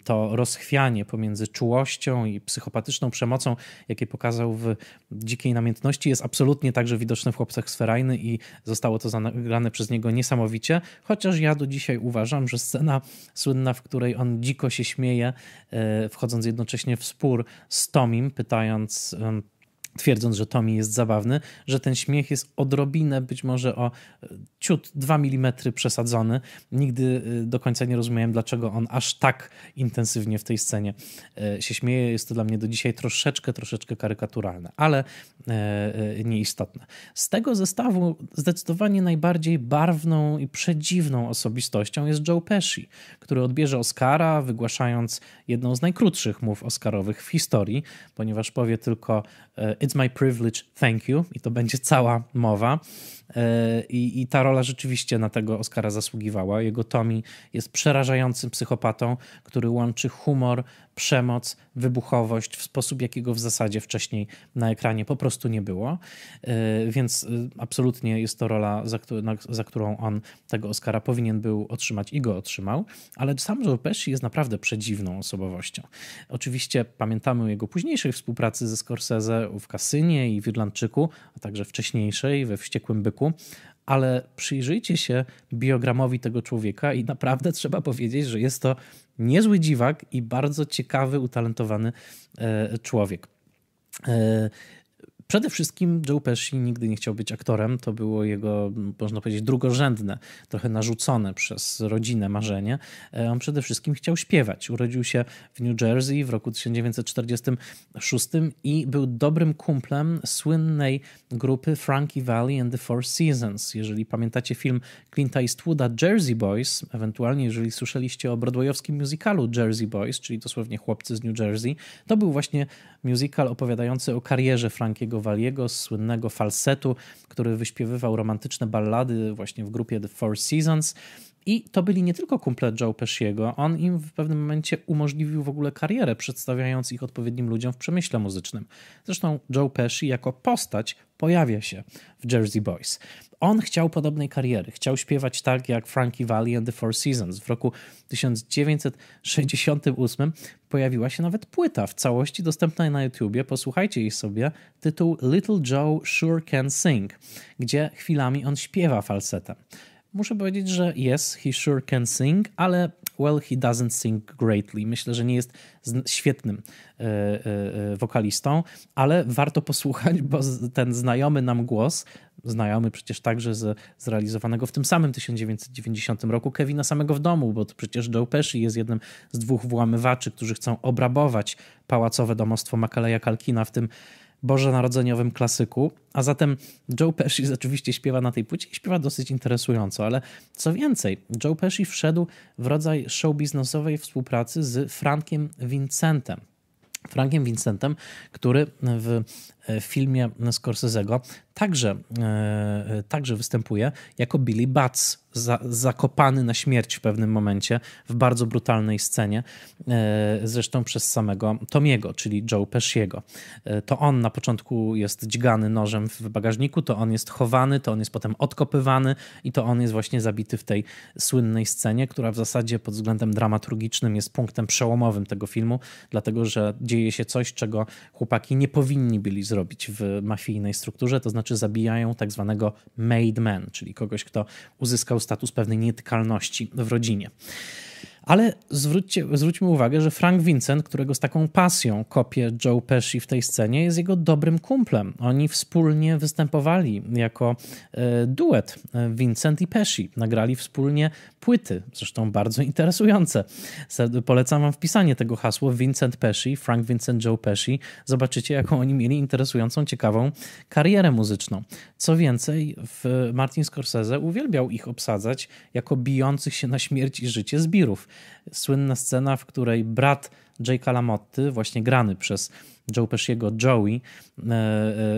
To rozchwianie pomiędzy czułością i psychopatyczną przemocą, jakie pokazał w Dzikiej Namiętności, jest absolutnie także widoczne w Chłopcach Sferajny i zostało to zagrane przez niego niesamowicie, chociaż ja do dzisiaj uważam, że scena słynna, w której on dziko się śmieje, e, wchodząc jednocześnie w spór z Tomim, pytając twierdząc, że Tommy jest zabawny, że ten śmiech jest odrobinę, być może o e, ciut 2 mm przesadzony. Nigdy e, do końca nie rozumiałem, dlaczego on aż tak intensywnie w tej scenie e, się śmieje. Jest to dla mnie do dzisiaj troszeczkę, troszeczkę karykaturalne, ale nieistotne. Z tego zestawu zdecydowanie najbardziej barwną i przedziwną osobistością jest Joe Pesci, który odbierze Oscara, wygłaszając jedną z najkrótszych mów oscarowych w historii, ponieważ powie tylko It's my privilege, thank you. I to będzie cała mowa. E, I, I, ta rola rzeczywiście na tego Oscara zasługiwała. Jego Tommy jest przerażającym psychopatą, który łączy humor, przemoc, wybuchowość w sposób, jakiego w zasadzie wcześniej na ekranie po prostu nie było. E, więc e, absolutnie jest to rola, za, za którą on tego Oscara powinien był otrzymać i go otrzymał. Ale sam Joe Pesci jest naprawdę przedziwną osobowością. Oczywiście pamiętamy o jego późniejszej współpracy ze Scorsese w Kasynie i w Irlandczyku, a także wcześniejszej we Wściekłym Byku człowieku, ale przyjrzyjcie się biogramowi tego człowieka i naprawdę trzeba powiedzieć, że jest to niezły dziwak i bardzo ciekawy, utalentowany e, człowiek. E, Przede wszystkim Joe Pesci nigdy nie chciał być aktorem. To było jego, można powiedzieć, drugorzędne, trochę narzucone przez rodzinę marzenie. E, on przede wszystkim chciał śpiewać. Urodził się w New Jersey w roku 1946 i był dobrym kumplem słynnej grupy Frankie Valley and the Four Seasons. Jeżeli pamiętacie film Clint Eastwooda Jersey Boys, ewentualnie jeżeli słyszeliście o broadwayowskim musicalu Jersey Boys, czyli dosłownie chłopcy z New Jersey, to był właśnie musical opowiadający o karierze Frankiego Jerzego Waliego z słynnego falsetu, który wyśpiewywał romantyczne ballady właśnie w grupie The Four Seasons. I to byli nie tylko kumple Joe Pesciego, on im w pewnym momencie umożliwił w ogóle karierę, przedstawiając ich odpowiednim ludziom w przemyśle muzycznym. Zresztą Joe Pesci jako postać pojawia się w Jersey Boys. On chciał podobnej kariery, chciał śpiewać tak jak Frankie Valli and the Four Seasons. W roku 1968 pojawiła się nawet płyta w całości dostępna na YouTubie. Posłuchajcie jej sobie. Tytuł Little Joe Sure Can Sing, gdzie chwilami on śpiewa falsetem muszę powiedzieć, że yes, he sure can sing, ale well, he doesn't sing greatly. Myślę, że nie jest świetnym e, e, e, wokalistą, ale warto posłuchać, bo ten znajomy nam głos, znajomy przecież także z zrealizowanego w tym samym 1990 roku Kevina samego w domu, bo to przecież Joe Pesci jest jednym z dwóch włamywaczy, którzy chcą obrabować pałacowe domostwo Makaleja Kalkina w tym bożonarodzeniowym klasyku. A zatem Joe Pesci oczywiście śpiewa na tej płycie i śpiewa dosyć interesująco, ale co więcej, Joe Pesci wszedł w rodzaj show biznesowej współpracy z Frankiem Vincentem. Frankiem Vincentem, który w w e, filmie Scorsese'ego także, e, także występuje jako Billy Bats, za, zakopany na śmierć w pewnym momencie w bardzo brutalnej scenie, e, zresztą przez samego Tomiego, czyli Joe Pesciego. To on na początku jest dźgany nożem w bagażniku, to on jest chowany, to on jest potem odkopywany i to on jest właśnie zabity w tej słynnej scenie, która w zasadzie pod względem dramaturgicznym jest punktem przełomowym tego filmu, dlatego że dzieje się coś, czego chłopaki nie powinni byli zrobić robić w mafijnej strukturze, to znaczy zabijają tak zwanego made man, czyli kogoś, kto uzyskał status pewnej nietykalności w rodzinie. Ale zwróćcie, zwróćmy uwagę, że Frank Vincent, którego z taką pasją kopie Joe Pesci w tej scenie, jest jego dobrym kumplem. Oni wspólnie występowali jako e, duet e, Vincent i Pesci. Nagrali wspólnie płyty, zresztą bardzo interesujące. Polecam wam wpisanie tego hasła Vincent Pesci, Frank Vincent Joe Pesci. Zobaczycie, jaką oni mieli interesującą, ciekawą karierę muzyczną. Co więcej, Martin Scorsese uwielbiał ich obsadzać jako bijących się na śmierć i życie zbirów słynna scena, w której brat Jake'a Lamotty, właśnie grany przez Joe Pesciego, Joey, e, e,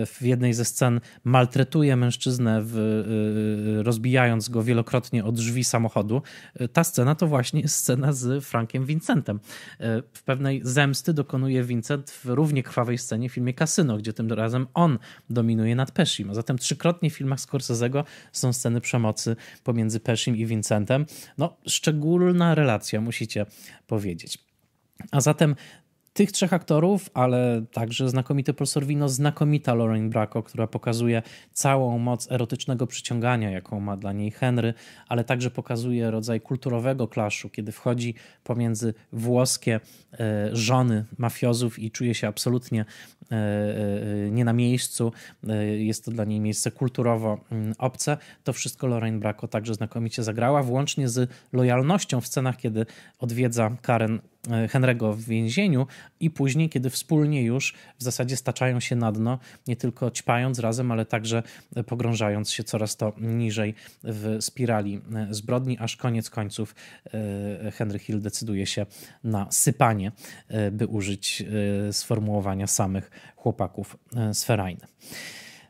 w jednej ze scen maltretuje mężczyznę, w, e, rozbijając go wielokrotnie o drzwi samochodu. Ta scena to właśnie jest scena z Frankiem Vincentem. W pewnej zemsty dokonuje Vincent w równie krwawej scenie w filmie Kasyno, gdzie tym razem on dominuje nad Peshim. A zatem trzykrotnie w filmach Scorsese'ego są sceny przemocy pomiędzy Peshim i Vincentem. No, szczególna relacja, musicie powiedzieć. A zatem tych trzech aktorów, ale także znakomity Paul Sorvino, znakomita Lauren Bracco, która pokazuje całą moc erotycznego przyciągania, jaką ma dla niej Henry, ale także pokazuje rodzaj kulturowego klaszu, kiedy wchodzi pomiędzy włoskie e, żony mafiozów i czuje się absolutnie e, e, nie na miejscu, jest to dla niej miejsce kulturowo mm, obce. To wszystko Lorraine Bracco także znakomicie zagrała, włącznie z lojalnością w scenach, kiedy odwiedza Karen E, Henry'ego w więzieniu i później, kiedy wspólnie już w zasadzie staczają się na dno, nie tylko ćpając razem, ale także pogrążając się coraz to niżej w spirali e, zbrodni, aż koniec końców e, Henry Hill decyduje się na sypanie, by użyć sformułowania samych chłopaków z Ferajny.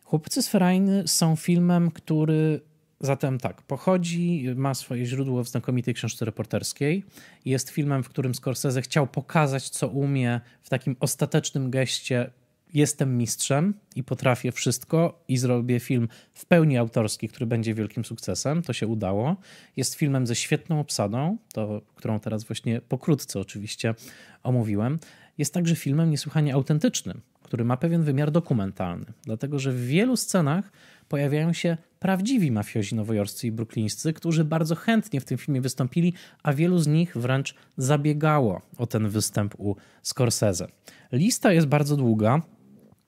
Chłopcy z Ferajny są filmem, który Zatem tak, pochodzi, ma swoje źródło w znakomitej książce reporterskiej. Jest filmem, w którym Scorsese chciał pokazać, co umie w takim ostatecznym geście jestem mistrzem i potrafię wszystko i zrobię film w pełni autorski, który będzie wielkim sukcesem. To się udało. Jest filmem ze świetną obsadą, to, którą teraz właśnie pokrótce oczywiście omówiłem. Jest także filmem niesłychanie autentycznym, który ma pewien wymiar dokumentalny, dlatego że w wielu scenach pojawiają się prawdziwi mafiozi nowojorscy i bruklińscy, którzy bardzo chętnie w tym filmie wystąpili, a wielu z nich wręcz zabiegało o ten występ u Scorsese. Lista jest bardzo długa,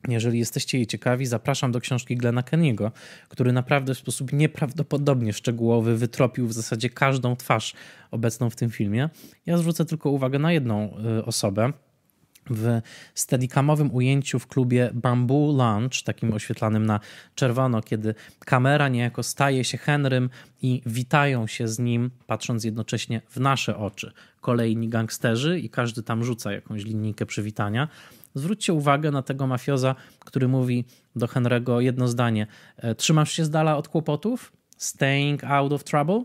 jeżeli jesteście jej ciekawi, zapraszam do książki Glena Kenny'ego, który naprawdę w sposób nieprawdopodobnie szczegółowy wytropił w zasadzie każdą twarz obecną w tym filmie. Ja zwrócę tylko uwagę na jedną y, osobę, w steadicamowym ujęciu w klubie Bamboo Lunch, takim oświetlanym na czerwono, kiedy kamera niejako staje się Henrym i witają się z nim, patrząc jednocześnie w nasze oczy. Kolejni gangsterzy i każdy tam rzuca jakąś linijkę przywitania. Zwróćcie uwagę na tego mafioza, który mówi do Henry'ego jedno zdanie. E, trzymasz się z dala od kłopotów? Staying out of trouble?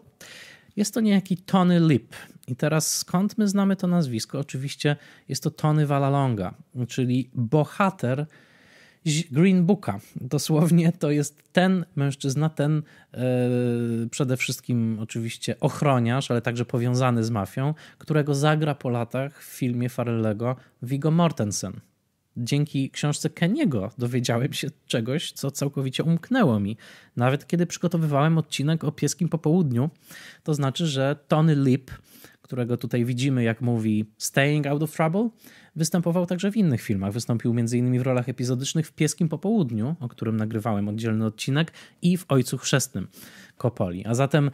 Jest to niejaki Tony Lip, i teraz skąd my znamy to nazwisko? Oczywiście jest to Tony Valalonga, czyli bohater Green Booka. Dosłownie to jest ten mężczyzna, ten yy, przede wszystkim oczywiście ochroniarz, ale także powiązany z mafią, którego zagra po latach w filmie Farrellego Viggo Mortensen. Dzięki książce Keniego dowiedziałem się czegoś, co całkowicie umknęło mi. Nawet kiedy przygotowywałem odcinek o pieskim popołudniu, to znaczy, że Tony Lip którego tutaj widzimy, jak mówi Staying Out of Trouble, występował także w innych filmach. Wystąpił m.in. w rolach epizodycznych w Pieskim Popołudniu, o którym nagrywałem oddzielny odcinek, i w Ojcu Chrzestnym Kopoli. A zatem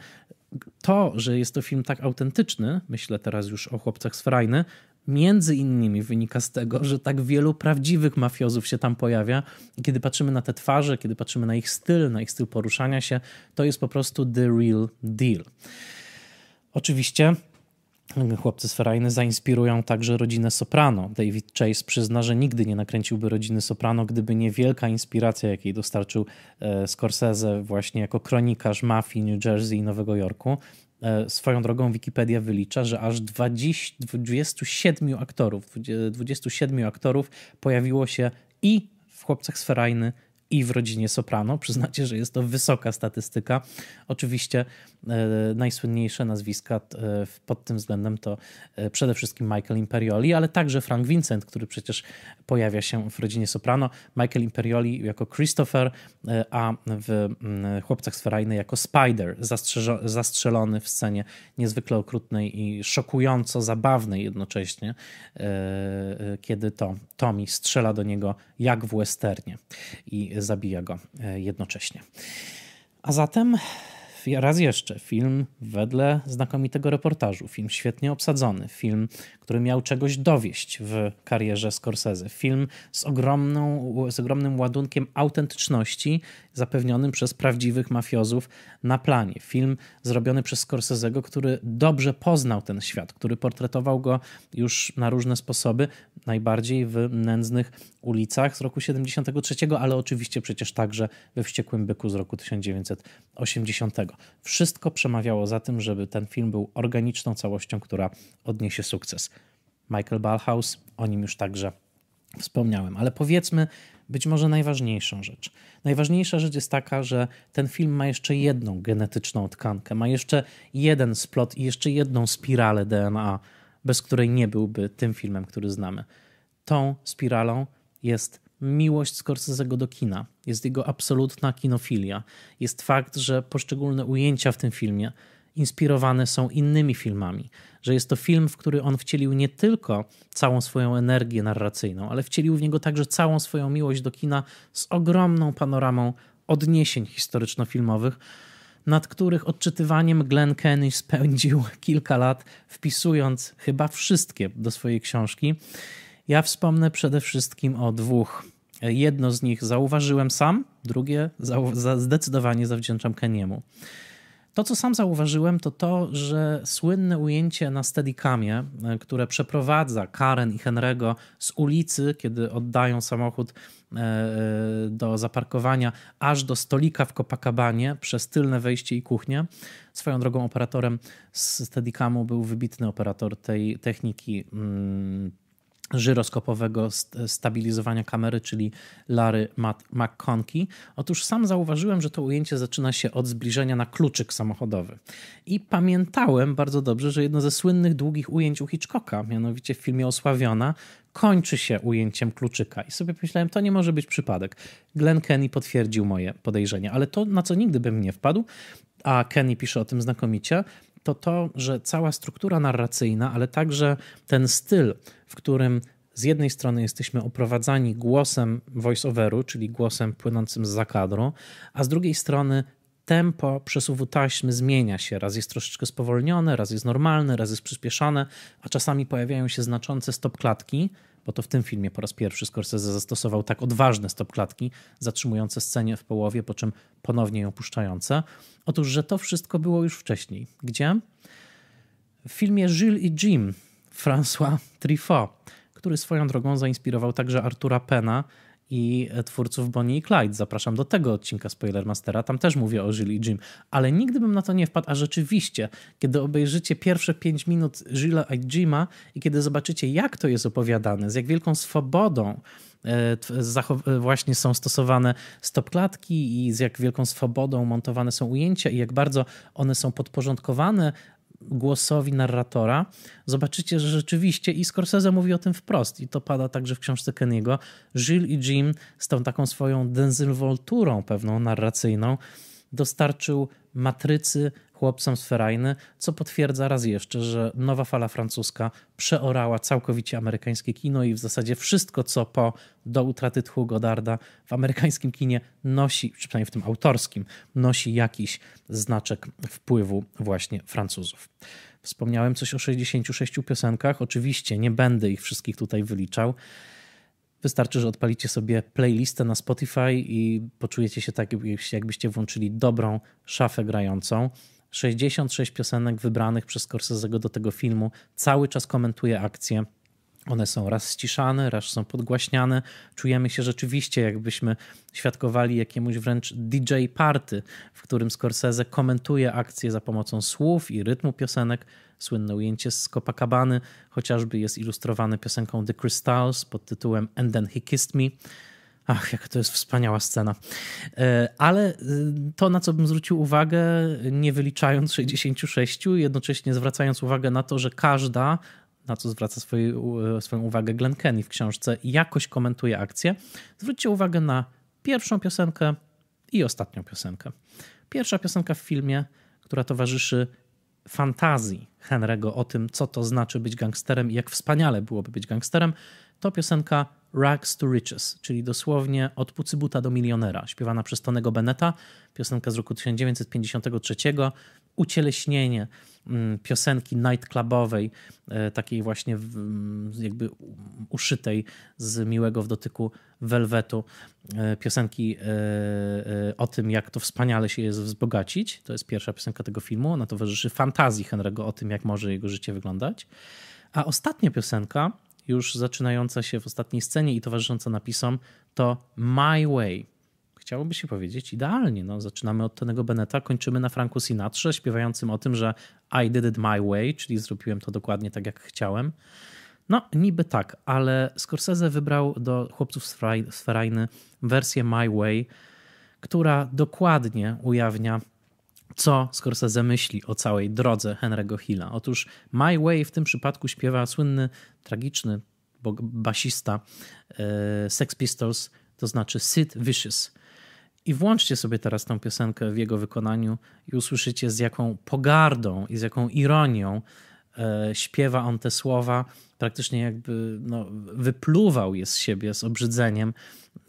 to, że jest to film tak autentyczny, myślę teraz już o chłopcach z Frajny, między innymi wynika z tego, że tak wielu prawdziwych mafiozów się tam pojawia. I kiedy patrzymy na te twarze, kiedy patrzymy na ich styl, na ich styl poruszania się, to jest po prostu the real deal. Oczywiście Chłopcy z Ferajny zainspirują także rodzinę Soprano. David Chase przyzna, że nigdy nie nakręciłby rodziny Soprano, gdyby nie wielka inspiracja, jakiej dostarczył e, Scorsese właśnie jako kronikarz mafii New Jersey i Nowego Jorku. E, swoją drogą Wikipedia wylicza, że aż 20, 27 aktorów, 27 aktorów pojawiło się i w Chłopcach z Ferajny i w rodzinie Soprano. Przyznacie, że jest to wysoka statystyka. Oczywiście e, najsłynniejsze nazwiska e, pod tym względem to e, przede wszystkim Michael Imperioli, ale także Frank Vincent, który przecież pojawia się w rodzinie Soprano. Michael Imperioli jako Christopher, a w Chłopcach Sferajny jako Spider, zastrzelony w scenie niezwykle okrutnej i szokująco zabawnej jednocześnie, kiedy to Tommy strzela do niego jak w westernie i zabija go e, jednocześnie. A zatem raz jeszcze film wedle znakomitego reportażu, film świetnie obsadzony, film, który miał czegoś dowieść w karierze Scorsese. Film z, ogromną, z ogromnym ładunkiem autentyczności zapewnionym przez prawdziwych mafiozów na planie. Film zrobiony przez Scorsese'ego, który dobrze poznał ten świat, który portretował go już na różne sposoby, najbardziej w nędznych ulicach z roku 73, ale oczywiście przecież także we Wściekłym Byku z roku 1980. Wszystko przemawiało za tym, żeby ten film był organiczną całością, która odniesie sukces. Michael Balhaus, o nim już także wspomniałem. Ale powiedzmy być może najważniejszą rzecz. Najważniejsza rzecz jest taka, że ten film ma jeszcze jedną genetyczną tkankę, ma jeszcze jeden splot i jeszcze jedną spiralę DNA, bez której nie byłby tym filmem, który znamy. Tą spiralą jest miłość Scorsese'ego do kina, jest jego absolutna kinofilia, jest fakt, że poszczególne ujęcia w tym filmie inspirowane są innymi filmami, że jest to film, w który on wcielił nie tylko całą swoją energię narracyjną, ale wcielił w niego także całą swoją miłość do kina z ogromną panoramą odniesień historyczno-filmowych, nad których odczytywaniem Glenn Kenny spędził kilka lat, wpisując chyba wszystkie do swojej książki. Ja wspomnę przede wszystkim o dwóch. Jedno z nich zauważyłem sam, drugie zdecydowanie zawdzięczam Keniemu. To, co sam zauważyłem, to to, że słynne ujęcie na Steadicamie, e, które przeprowadza Karen i Henry'ego z ulicy, kiedy oddają samochód e, e, do zaparkowania, aż do stolika w Copacabanie przez tylne wejście i kuchnię. Swoją drogą operatorem z Steadicamu był wybitny operator tej techniki mm, żyroskopowego stabilizowania kamery, czyli Lary McConkey. Otóż sam zauważyłem, że to ujęcie zaczyna się od zbliżenia na kluczyk samochodowy. I pamiętałem bardzo dobrze, że jedno ze słynnych długich ujęć u Hitchcocka, mianowicie w filmie Osławiona, kończy się ujęciem kluczyka. I sobie myślałem, to nie może być przypadek. Glenn Kenny potwierdził moje podejrzenie, ale to, na co nigdy bym nie wpadł, a Kenny pisze o tym znakomicie, to to, że cała struktura narracyjna, ale także ten styl, w którym z jednej strony jesteśmy oprowadzani głosem voice-overu, czyli głosem płynącym z zakadru, a z drugiej strony tempo przesuwu taśmy zmienia się. Raz jest troszeczkę spowolnione, raz jest normalne, raz jest przyspieszone, a czasami pojawiają się znaczące stop klatki, bo to w tym filmie po raz pierwszy Scorsese zastosował tak odważne stopklatki, zatrzymujące scenie w połowie, po czym ponownie ją puszczające. Otóż, że to wszystko było już wcześniej. Gdzie? W filmie Gilles i Jim François Trifo, który swoją drogą zainspirował także Artura Pena, i twórców Bonnie i Clyde. Zapraszam do tego odcinka Spoilermastera, tam też mówię o Jill i Jim, ale nigdy bym na to nie wpadł, a rzeczywiście, kiedy obejrzycie pierwsze pięć minut Jilla i Jima i kiedy zobaczycie, jak to jest opowiadane, z jak wielką swobodą e, e, właśnie są stosowane stopklatki i z jak wielką swobodą montowane są ujęcia i jak bardzo one są podporządkowane głosowi narratora, zobaczycie, że rzeczywiście i Scorsese mówi o tym wprost i to pada także w książce Kenny'ego. Jill i Jim z tą taką swoją denzylwolturą pewną narracyjną dostarczył matrycy chłopcem z Ferajny, co potwierdza raz jeszcze, że nowa fala francuska przeorała całkowicie amerykańskie kino i w zasadzie wszystko, co po do utraty tchu Godarda w amerykańskim kinie nosi, przynajmniej w tym autorskim, nosi jakiś znaczek wpływu właśnie Francuzów. Wspomniałem coś o 66 piosenkach. Oczywiście nie będę ich wszystkich tutaj wyliczał. Wystarczy, że odpalicie sobie playlistę na Spotify i poczujecie się tak, jakbyście włączyli dobrą szafę grającą. 66 piosenek wybranych przez Scorsese'ego do tego filmu, cały czas komentuje akcje. One są raz ściszane, raz są podgłaśniane. Czujemy się rzeczywiście, jakbyśmy świadkowali jakiemuś wręcz DJ party, w którym Scorsese komentuje akcje za pomocą słów i rytmu piosenek. Słynne ujęcie z Copacabany chociażby jest ilustrowane piosenką The Crystals pod tytułem And Then He Kissed Me. Ach, jaka to jest wspaniała scena. E, ale e, to, na co bym zwrócił uwagę, nie wyliczając 66, jednocześnie zwracając uwagę na to, że każda, na co zwraca swoje, e, swoją uwagę Glen Kenny w książce, jakoś komentuje akcję, zwróćcie uwagę na pierwszą piosenkę i ostatnią piosenkę. Pierwsza piosenka w filmie, która towarzyszy fantazji Henry'ego o tym, co to znaczy być gangsterem i jak wspaniale byłoby być gangsterem, to piosenka Rags to Riches, czyli dosłownie od pucybuta do milionera, śpiewana przez Tonego Beneta, piosenka z roku 1953, ucieleśnienie mm, piosenki nightclubowej, e, takiej właśnie mm, jakby uszytej z miłego w dotyku welwetu, e, piosenki e, o tym, jak to wspaniale się jest wzbogacić. To jest pierwsza piosenka tego filmu. Ona towarzyszy fantazji Henry'ego o tym, jak może jego życie wyglądać. A ostatnia piosenka już zaczynająca się w ostatniej scenie i towarzysząca napisom, to My Way. Chciałoby się powiedzieć idealnie. No, zaczynamy od tego Beneta, kończymy na Franku Sinatrze, śpiewającym o tym, że I did it my way, czyli zrobiłem to dokładnie tak, jak chciałem. No, niby tak, ale Scorsese wybrał do Chłopców z Ferajny wersję My Way, która dokładnie ujawnia co Scorsese myśli o całej drodze Henry'ego Hilla? Otóż My Way w tym przypadku śpiewa słynny, tragiczny basista e, Sex Pistols, to znaczy Sid Vicious. I włączcie sobie teraz tą piosenkę w jego wykonaniu i usłyszycie z jaką pogardą i z jaką ironią E, śpiewa on te słowa, praktycznie jakby no, wypluwał je z siebie z obrzydzeniem,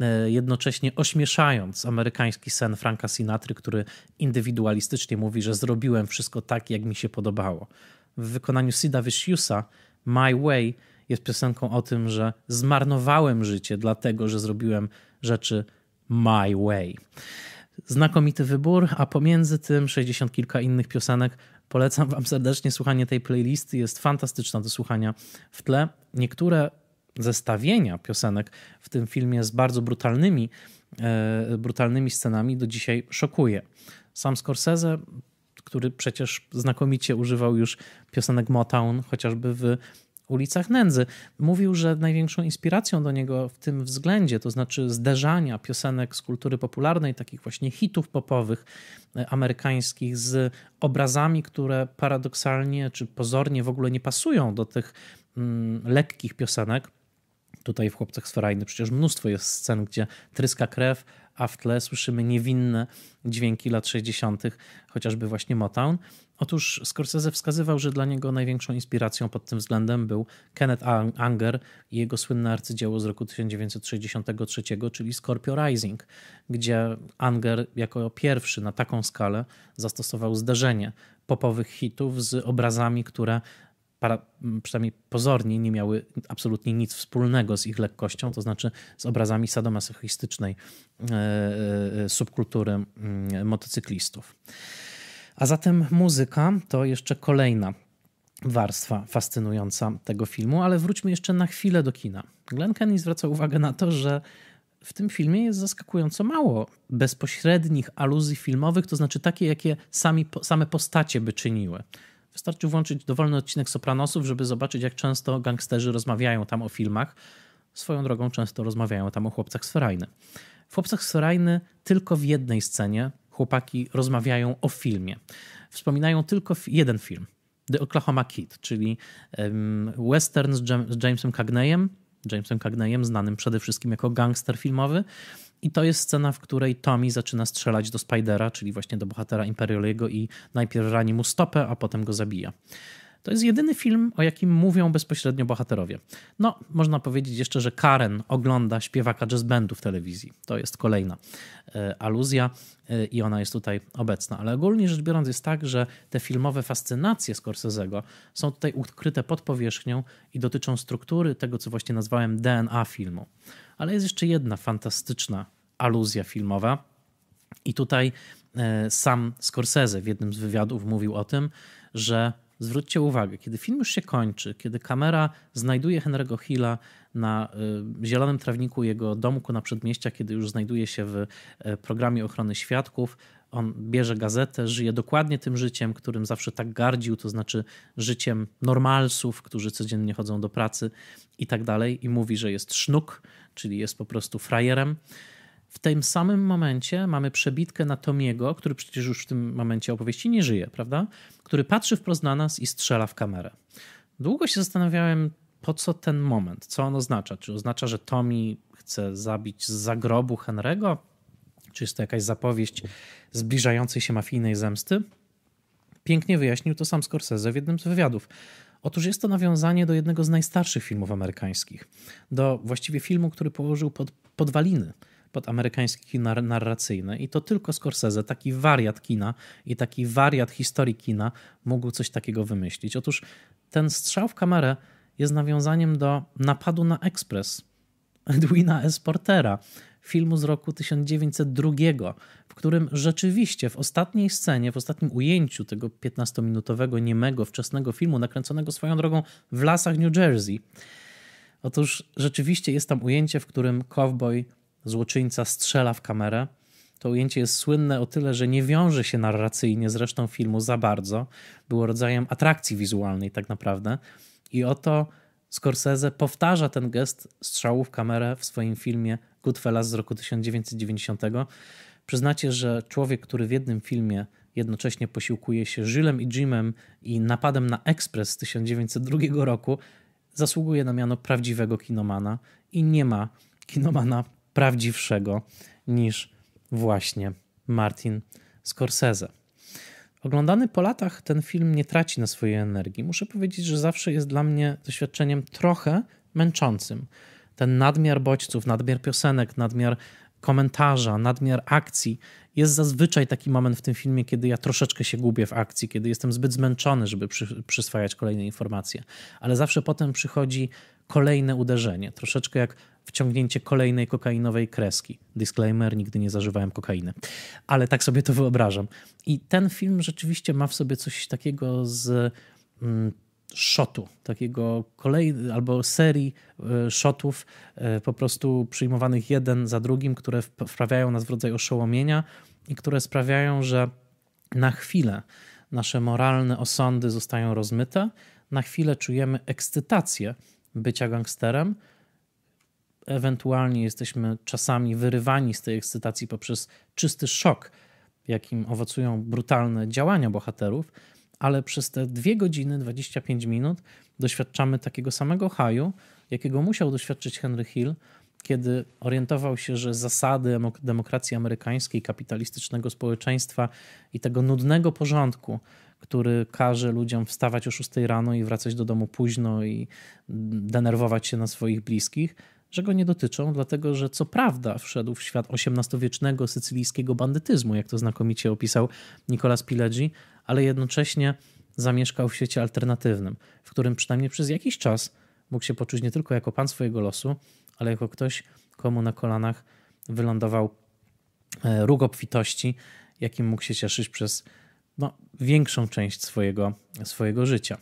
e, jednocześnie ośmieszając amerykański sen Franka Sinatry, który indywidualistycznie mówi, że zrobiłem wszystko tak, jak mi się podobało. W wykonaniu Sida Viciousa My Way jest piosenką o tym, że zmarnowałem życie dlatego, że zrobiłem rzeczy my way. Znakomity wybór, a pomiędzy tym 60 kilka innych piosenek Polecam Wam serdecznie słuchanie tej playlisty. Jest fantastyczna do słuchania w tle. Niektóre zestawienia piosenek w tym filmie z bardzo brutalnymi, e, brutalnymi scenami do dzisiaj szokuje. Sam Scorsese który przecież znakomicie używał już piosenek Motown, chociażby w ulicach nędzy. Mówił, że największą inspiracją do niego w tym względzie, to znaczy zderzania piosenek z kultury popularnej, takich właśnie hitów popowych e, amerykańskich, z obrazami, które paradoksalnie czy pozornie w ogóle nie pasują do tych mm, lekkich piosenek. Tutaj w Chłopcach z przecież mnóstwo jest scen, gdzie tryska krew, a w tle słyszymy niewinne dźwięki lat 60., chociażby właśnie Motown. Otóż Scorsese wskazywał, że dla niego największą inspiracją pod tym względem był Kenneth Anger i jego słynne arcydzieło z roku 1963, czyli Scorpio Rising, gdzie Anger jako pierwszy na taką skalę zastosował zderzenie popowych hitów z obrazami, które para, przynajmniej pozornie nie miały absolutnie nic wspólnego z ich lekkością, to znaczy z obrazami sadomasochistycznej e, e, e, subkultury motocyklistów. A zatem muzyka to jeszcze kolejna warstwa fascynująca tego filmu, ale wróćmy jeszcze na chwilę do kina. Glenn Kenny zwraca uwagę na to, że w tym filmie jest zaskakująco mało bezpośrednich aluzji filmowych, to znaczy takie, jakie sami, same postacie by czyniły. Wystarczy włączyć dowolny odcinek Sopranosów, żeby zobaczyć, jak często gangsterzy rozmawiają tam o filmach. Swoją drogą często rozmawiają tam o chłopcach z Ferajny. W chłopcach z Ferajny tylko w jednej scenie chłopaki rozmawiają o filmie. Wspominają tylko jeden film. The Oklahoma Kid, czyli western z, Jamesem Cagneyem, Jamesem Cagneyem, znanym przede wszystkim jako gangster filmowy, i to jest scena, w której Tommy zaczyna strzelać do Spidera, czyli właśnie do bohatera Imperioliego i najpierw rani mu stopę, a potem go zabija. To jest jedyny film, o jakim mówią bezpośrednio bohaterowie. No, można powiedzieć jeszcze, że Karen ogląda śpiewaka jazz bandu w telewizji. To jest kolejna e, aluzja e, i ona jest tutaj obecna. Ale ogólnie rzecz biorąc jest tak, że te filmowe fascynacje Scorsese'ego są tutaj ukryte pod powierzchnią i dotyczą struktury tego, co właśnie nazwałem DNA filmu. Ale jest jeszcze jedna fantastyczna aluzja filmowa. I tutaj e, sam Scorsese w jednym z wywiadów mówił o tym, że zwróćcie uwagę, kiedy film już się kończy, kiedy kamera znajduje Henry'ego Hilla na e, zielonym trawniku jego domku na przedmieściach, kiedy już znajduje się w e, programie ochrony świadków, on bierze gazetę, żyje dokładnie tym życiem, którym zawsze tak gardził, to znaczy życiem normalsów, którzy codziennie chodzą do pracy i tak dalej, i mówi, że jest sznuk, czyli jest po prostu frajerem. W tym samym momencie mamy przebitkę na Tomiego, który przecież już w tym momencie opowieści nie żyje, prawda? Który patrzy wprost na nas i strzela w kamerę. Długo się zastanawiałem, po co ten moment, co on oznacza. Czy oznacza, że Tomi chce zabić z zagrobu Henry'ego? Czy jest to jakaś zapowiedź zbliżającej się mafijnej zemsty? Pięknie wyjaśnił to sam Scorsese w jednym z wywiadów. Otóż jest to nawiązanie do jednego z najstarszych filmów amerykańskich, do właściwie filmu, który położył pod, podwaliny pod amerykańskie kina narracyjne i to tylko Scorsese, taki wariat kina i taki wariat historii kina mógł coś takiego wymyślić. Otóż ten strzał w kamerę jest nawiązaniem do napadu na ekspres Edwina S. Portera, filmu z roku 1902, w którym rzeczywiście w ostatniej scenie, w ostatnim ujęciu tego 15-minutowego niemego wczesnego filmu, nakręconego swoją drogą w lasach New Jersey, otóż rzeczywiście jest tam ujęcie, w którym cowboy, złoczyńca strzela w kamerę. To ujęcie jest słynne o tyle, że nie wiąże się narracyjnie z resztą filmu za bardzo. Było rodzajem atrakcji wizualnej, tak naprawdę. I oto Scorsese powtarza ten gest strzału w kamerę w swoim filmie Goodfellas z roku 1990. Przyznacie, że człowiek, który w jednym filmie jednocześnie posiłkuje się Żylem i Jimem i napadem na Ekspres z 1902 roku, zasługuje na miano prawdziwego kinomana i nie ma kinomana prawdziwszego niż właśnie Martin Scorsese. Oglądany po latach ten film nie traci na swojej energii. Muszę powiedzieć, że zawsze jest dla mnie doświadczeniem trochę męczącym. Ten nadmiar bodźców, nadmiar piosenek, nadmiar komentarza, nadmiar akcji. Jest zazwyczaj taki moment w tym filmie, kiedy ja troszeczkę się gubię w akcji, kiedy jestem zbyt zmęczony, żeby przy, przyswajać kolejne informacje, ale zawsze potem przychodzi kolejne uderzenie, troszeczkę jak wciągnięcie kolejnej kokainowej kreski. Disclaimer, nigdy nie zażywałem kokainy, ale tak sobie to wyobrażam. I ten film rzeczywiście ma w sobie coś takiego z mm, shotu, takiego kolej albo serii e, shotów e, po prostu przyjmowanych jeden za drugim, które wprawiają nas w rodzaj oszołomienia i które sprawiają, że na chwilę nasze moralne osądy zostają rozmyte, na chwilę czujemy ekscytację bycia gangsterem, ewentualnie jesteśmy czasami wyrywani z tej ekscytacji poprzez czysty szok, jakim owocują brutalne działania bohaterów ale przez te 2 godziny 25 minut doświadczamy takiego samego haju, jakiego musiał doświadczyć Henry Hill, kiedy orientował się, że zasady demokracji amerykańskiej, kapitalistycznego społeczeństwa i tego nudnego porządku, który każe ludziom wstawać o 6 rano i wracać do domu późno i denerwować się na swoich bliskich, że go nie dotyczą, dlatego że co prawda wszedł w świat XVIII-wiecznego sycylijskiego bandytyzmu, jak to znakomicie opisał Nicolas Pileggi, ale jednocześnie zamieszkał w świecie alternatywnym, w którym przynajmniej przez jakiś czas mógł się poczuć nie tylko jako pan swojego losu, ale jako ktoś, komu na kolanach wylądował e, róg obfitości, jakim mógł się cieszyć przez no, większą część swojego, swojego życia.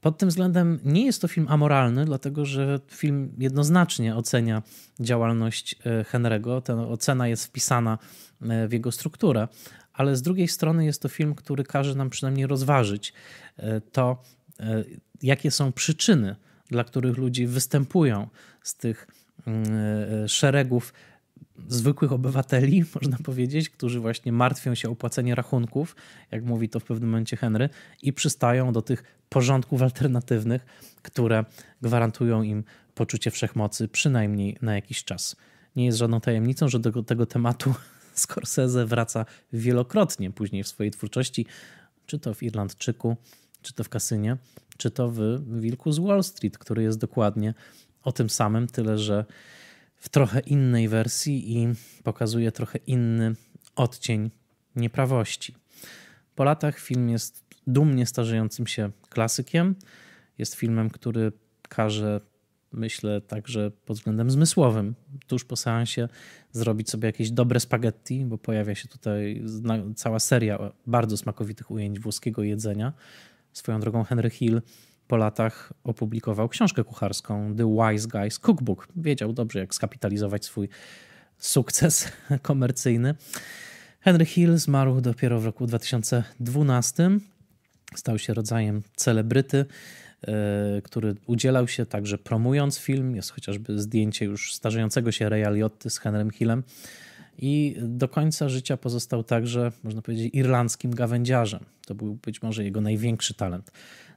Pod tym względem nie jest to film amoralny, dlatego że film jednoznacznie ocenia działalność e, Henry'ego. Ta ocena jest wpisana e, w jego strukturę, ale z drugiej strony jest to film, który każe nam przynajmniej rozważyć e, to, e, jakie są przyczyny, dla których ludzie występują z tych mm, e, szeregów zwykłych obywateli, można powiedzieć, którzy właśnie martwią się o płacenie rachunków, jak mówi to w pewnym momencie Henry, i przystają do tych porządków alternatywnych, które gwarantują im poczucie wszechmocy przynajmniej na jakiś czas. Nie jest żadną tajemnicą, że do tego tematu Scorsese wraca wielokrotnie później w swojej twórczości, czy to w Irlandczyku, czy to w Kasynie, czy to w Wilku z Wall Street, który jest dokładnie o tym samym, tyle że w trochę innej wersji i pokazuje trochę inny odcień nieprawości. Po latach film jest dumnie starzejącym się klasykiem. Jest filmem, który każe myślę także pod względem zmysłowym, tuż po seansie zrobić sobie jakieś dobre spaghetti, bo pojawia się tutaj cała seria bardzo smakowitych ujęć włoskiego jedzenia. Swoją drogą Henry Hill po latach opublikował książkę kucharską The Wise Guys Cookbook. Wiedział dobrze, jak skapitalizować swój sukces komercyjny. Henry Hill zmarł dopiero w roku 2012. Stał się rodzajem celebryty. E, który udzielał się także promując film. Jest chociażby zdjęcie już starzejącego się Reya Liotty z Henrym Hillem. I do końca życia pozostał także, można powiedzieć, irlandzkim gawędziarzem. To był być może jego największy talent,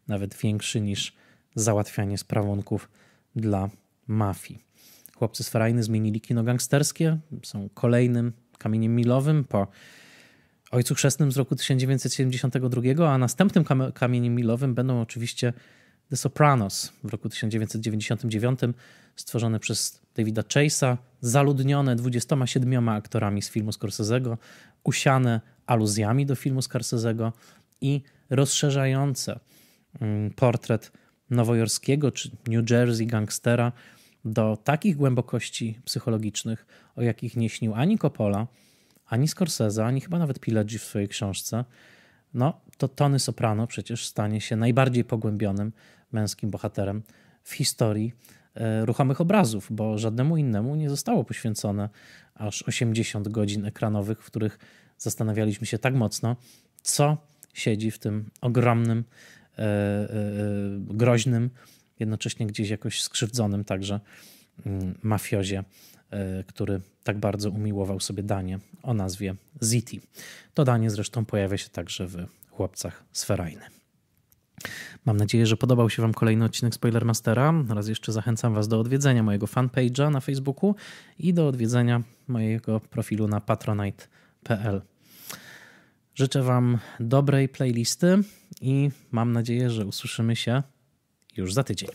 nawet większy niż załatwianie sprawunków dla mafii. Chłopcy z Ferajny zmienili kino gangsterskie, są kolejnym kamieniem milowym po Ojcu Chrzestnym z roku 1972, a następnym kamieniem milowym będą oczywiście The Sopranos w roku 1999, stworzone przez Davida Chase'a, zaludnione 27 aktorami z filmu Scorsese'ego, usiane aluzjami do filmu Scorsese'ego i rozszerzające mm, portret nowojorskiego czy New Jersey gangstera do takich głębokości psychologicznych, o jakich nie śnił ani Coppola, ani Scorsese, ani chyba nawet Pileggi w swojej książce, no to Tony Soprano przecież stanie się najbardziej pogłębionym męskim bohaterem w historii e, ruchomych obrazów, bo żadnemu innemu nie zostało poświęcone aż 80 godzin ekranowych, w których zastanawialiśmy się tak mocno, co siedzi w tym ogromnym, e, e, groźnym, jednocześnie gdzieś jakoś skrzywdzonym także mm, mafiozie, który tak bardzo umiłował sobie danie o nazwie Ziti. To danie zresztą pojawia się także w Chłopcach z Mam nadzieję, że podobał się Wam kolejny odcinek Spoilermastera. Raz jeszcze zachęcam Was do odwiedzenia mojego fanpage'a na Facebooku i do odwiedzenia mojego profilu na patronite.pl. Życzę Wam dobrej playlisty i mam nadzieję, że usłyszymy się już za tydzień.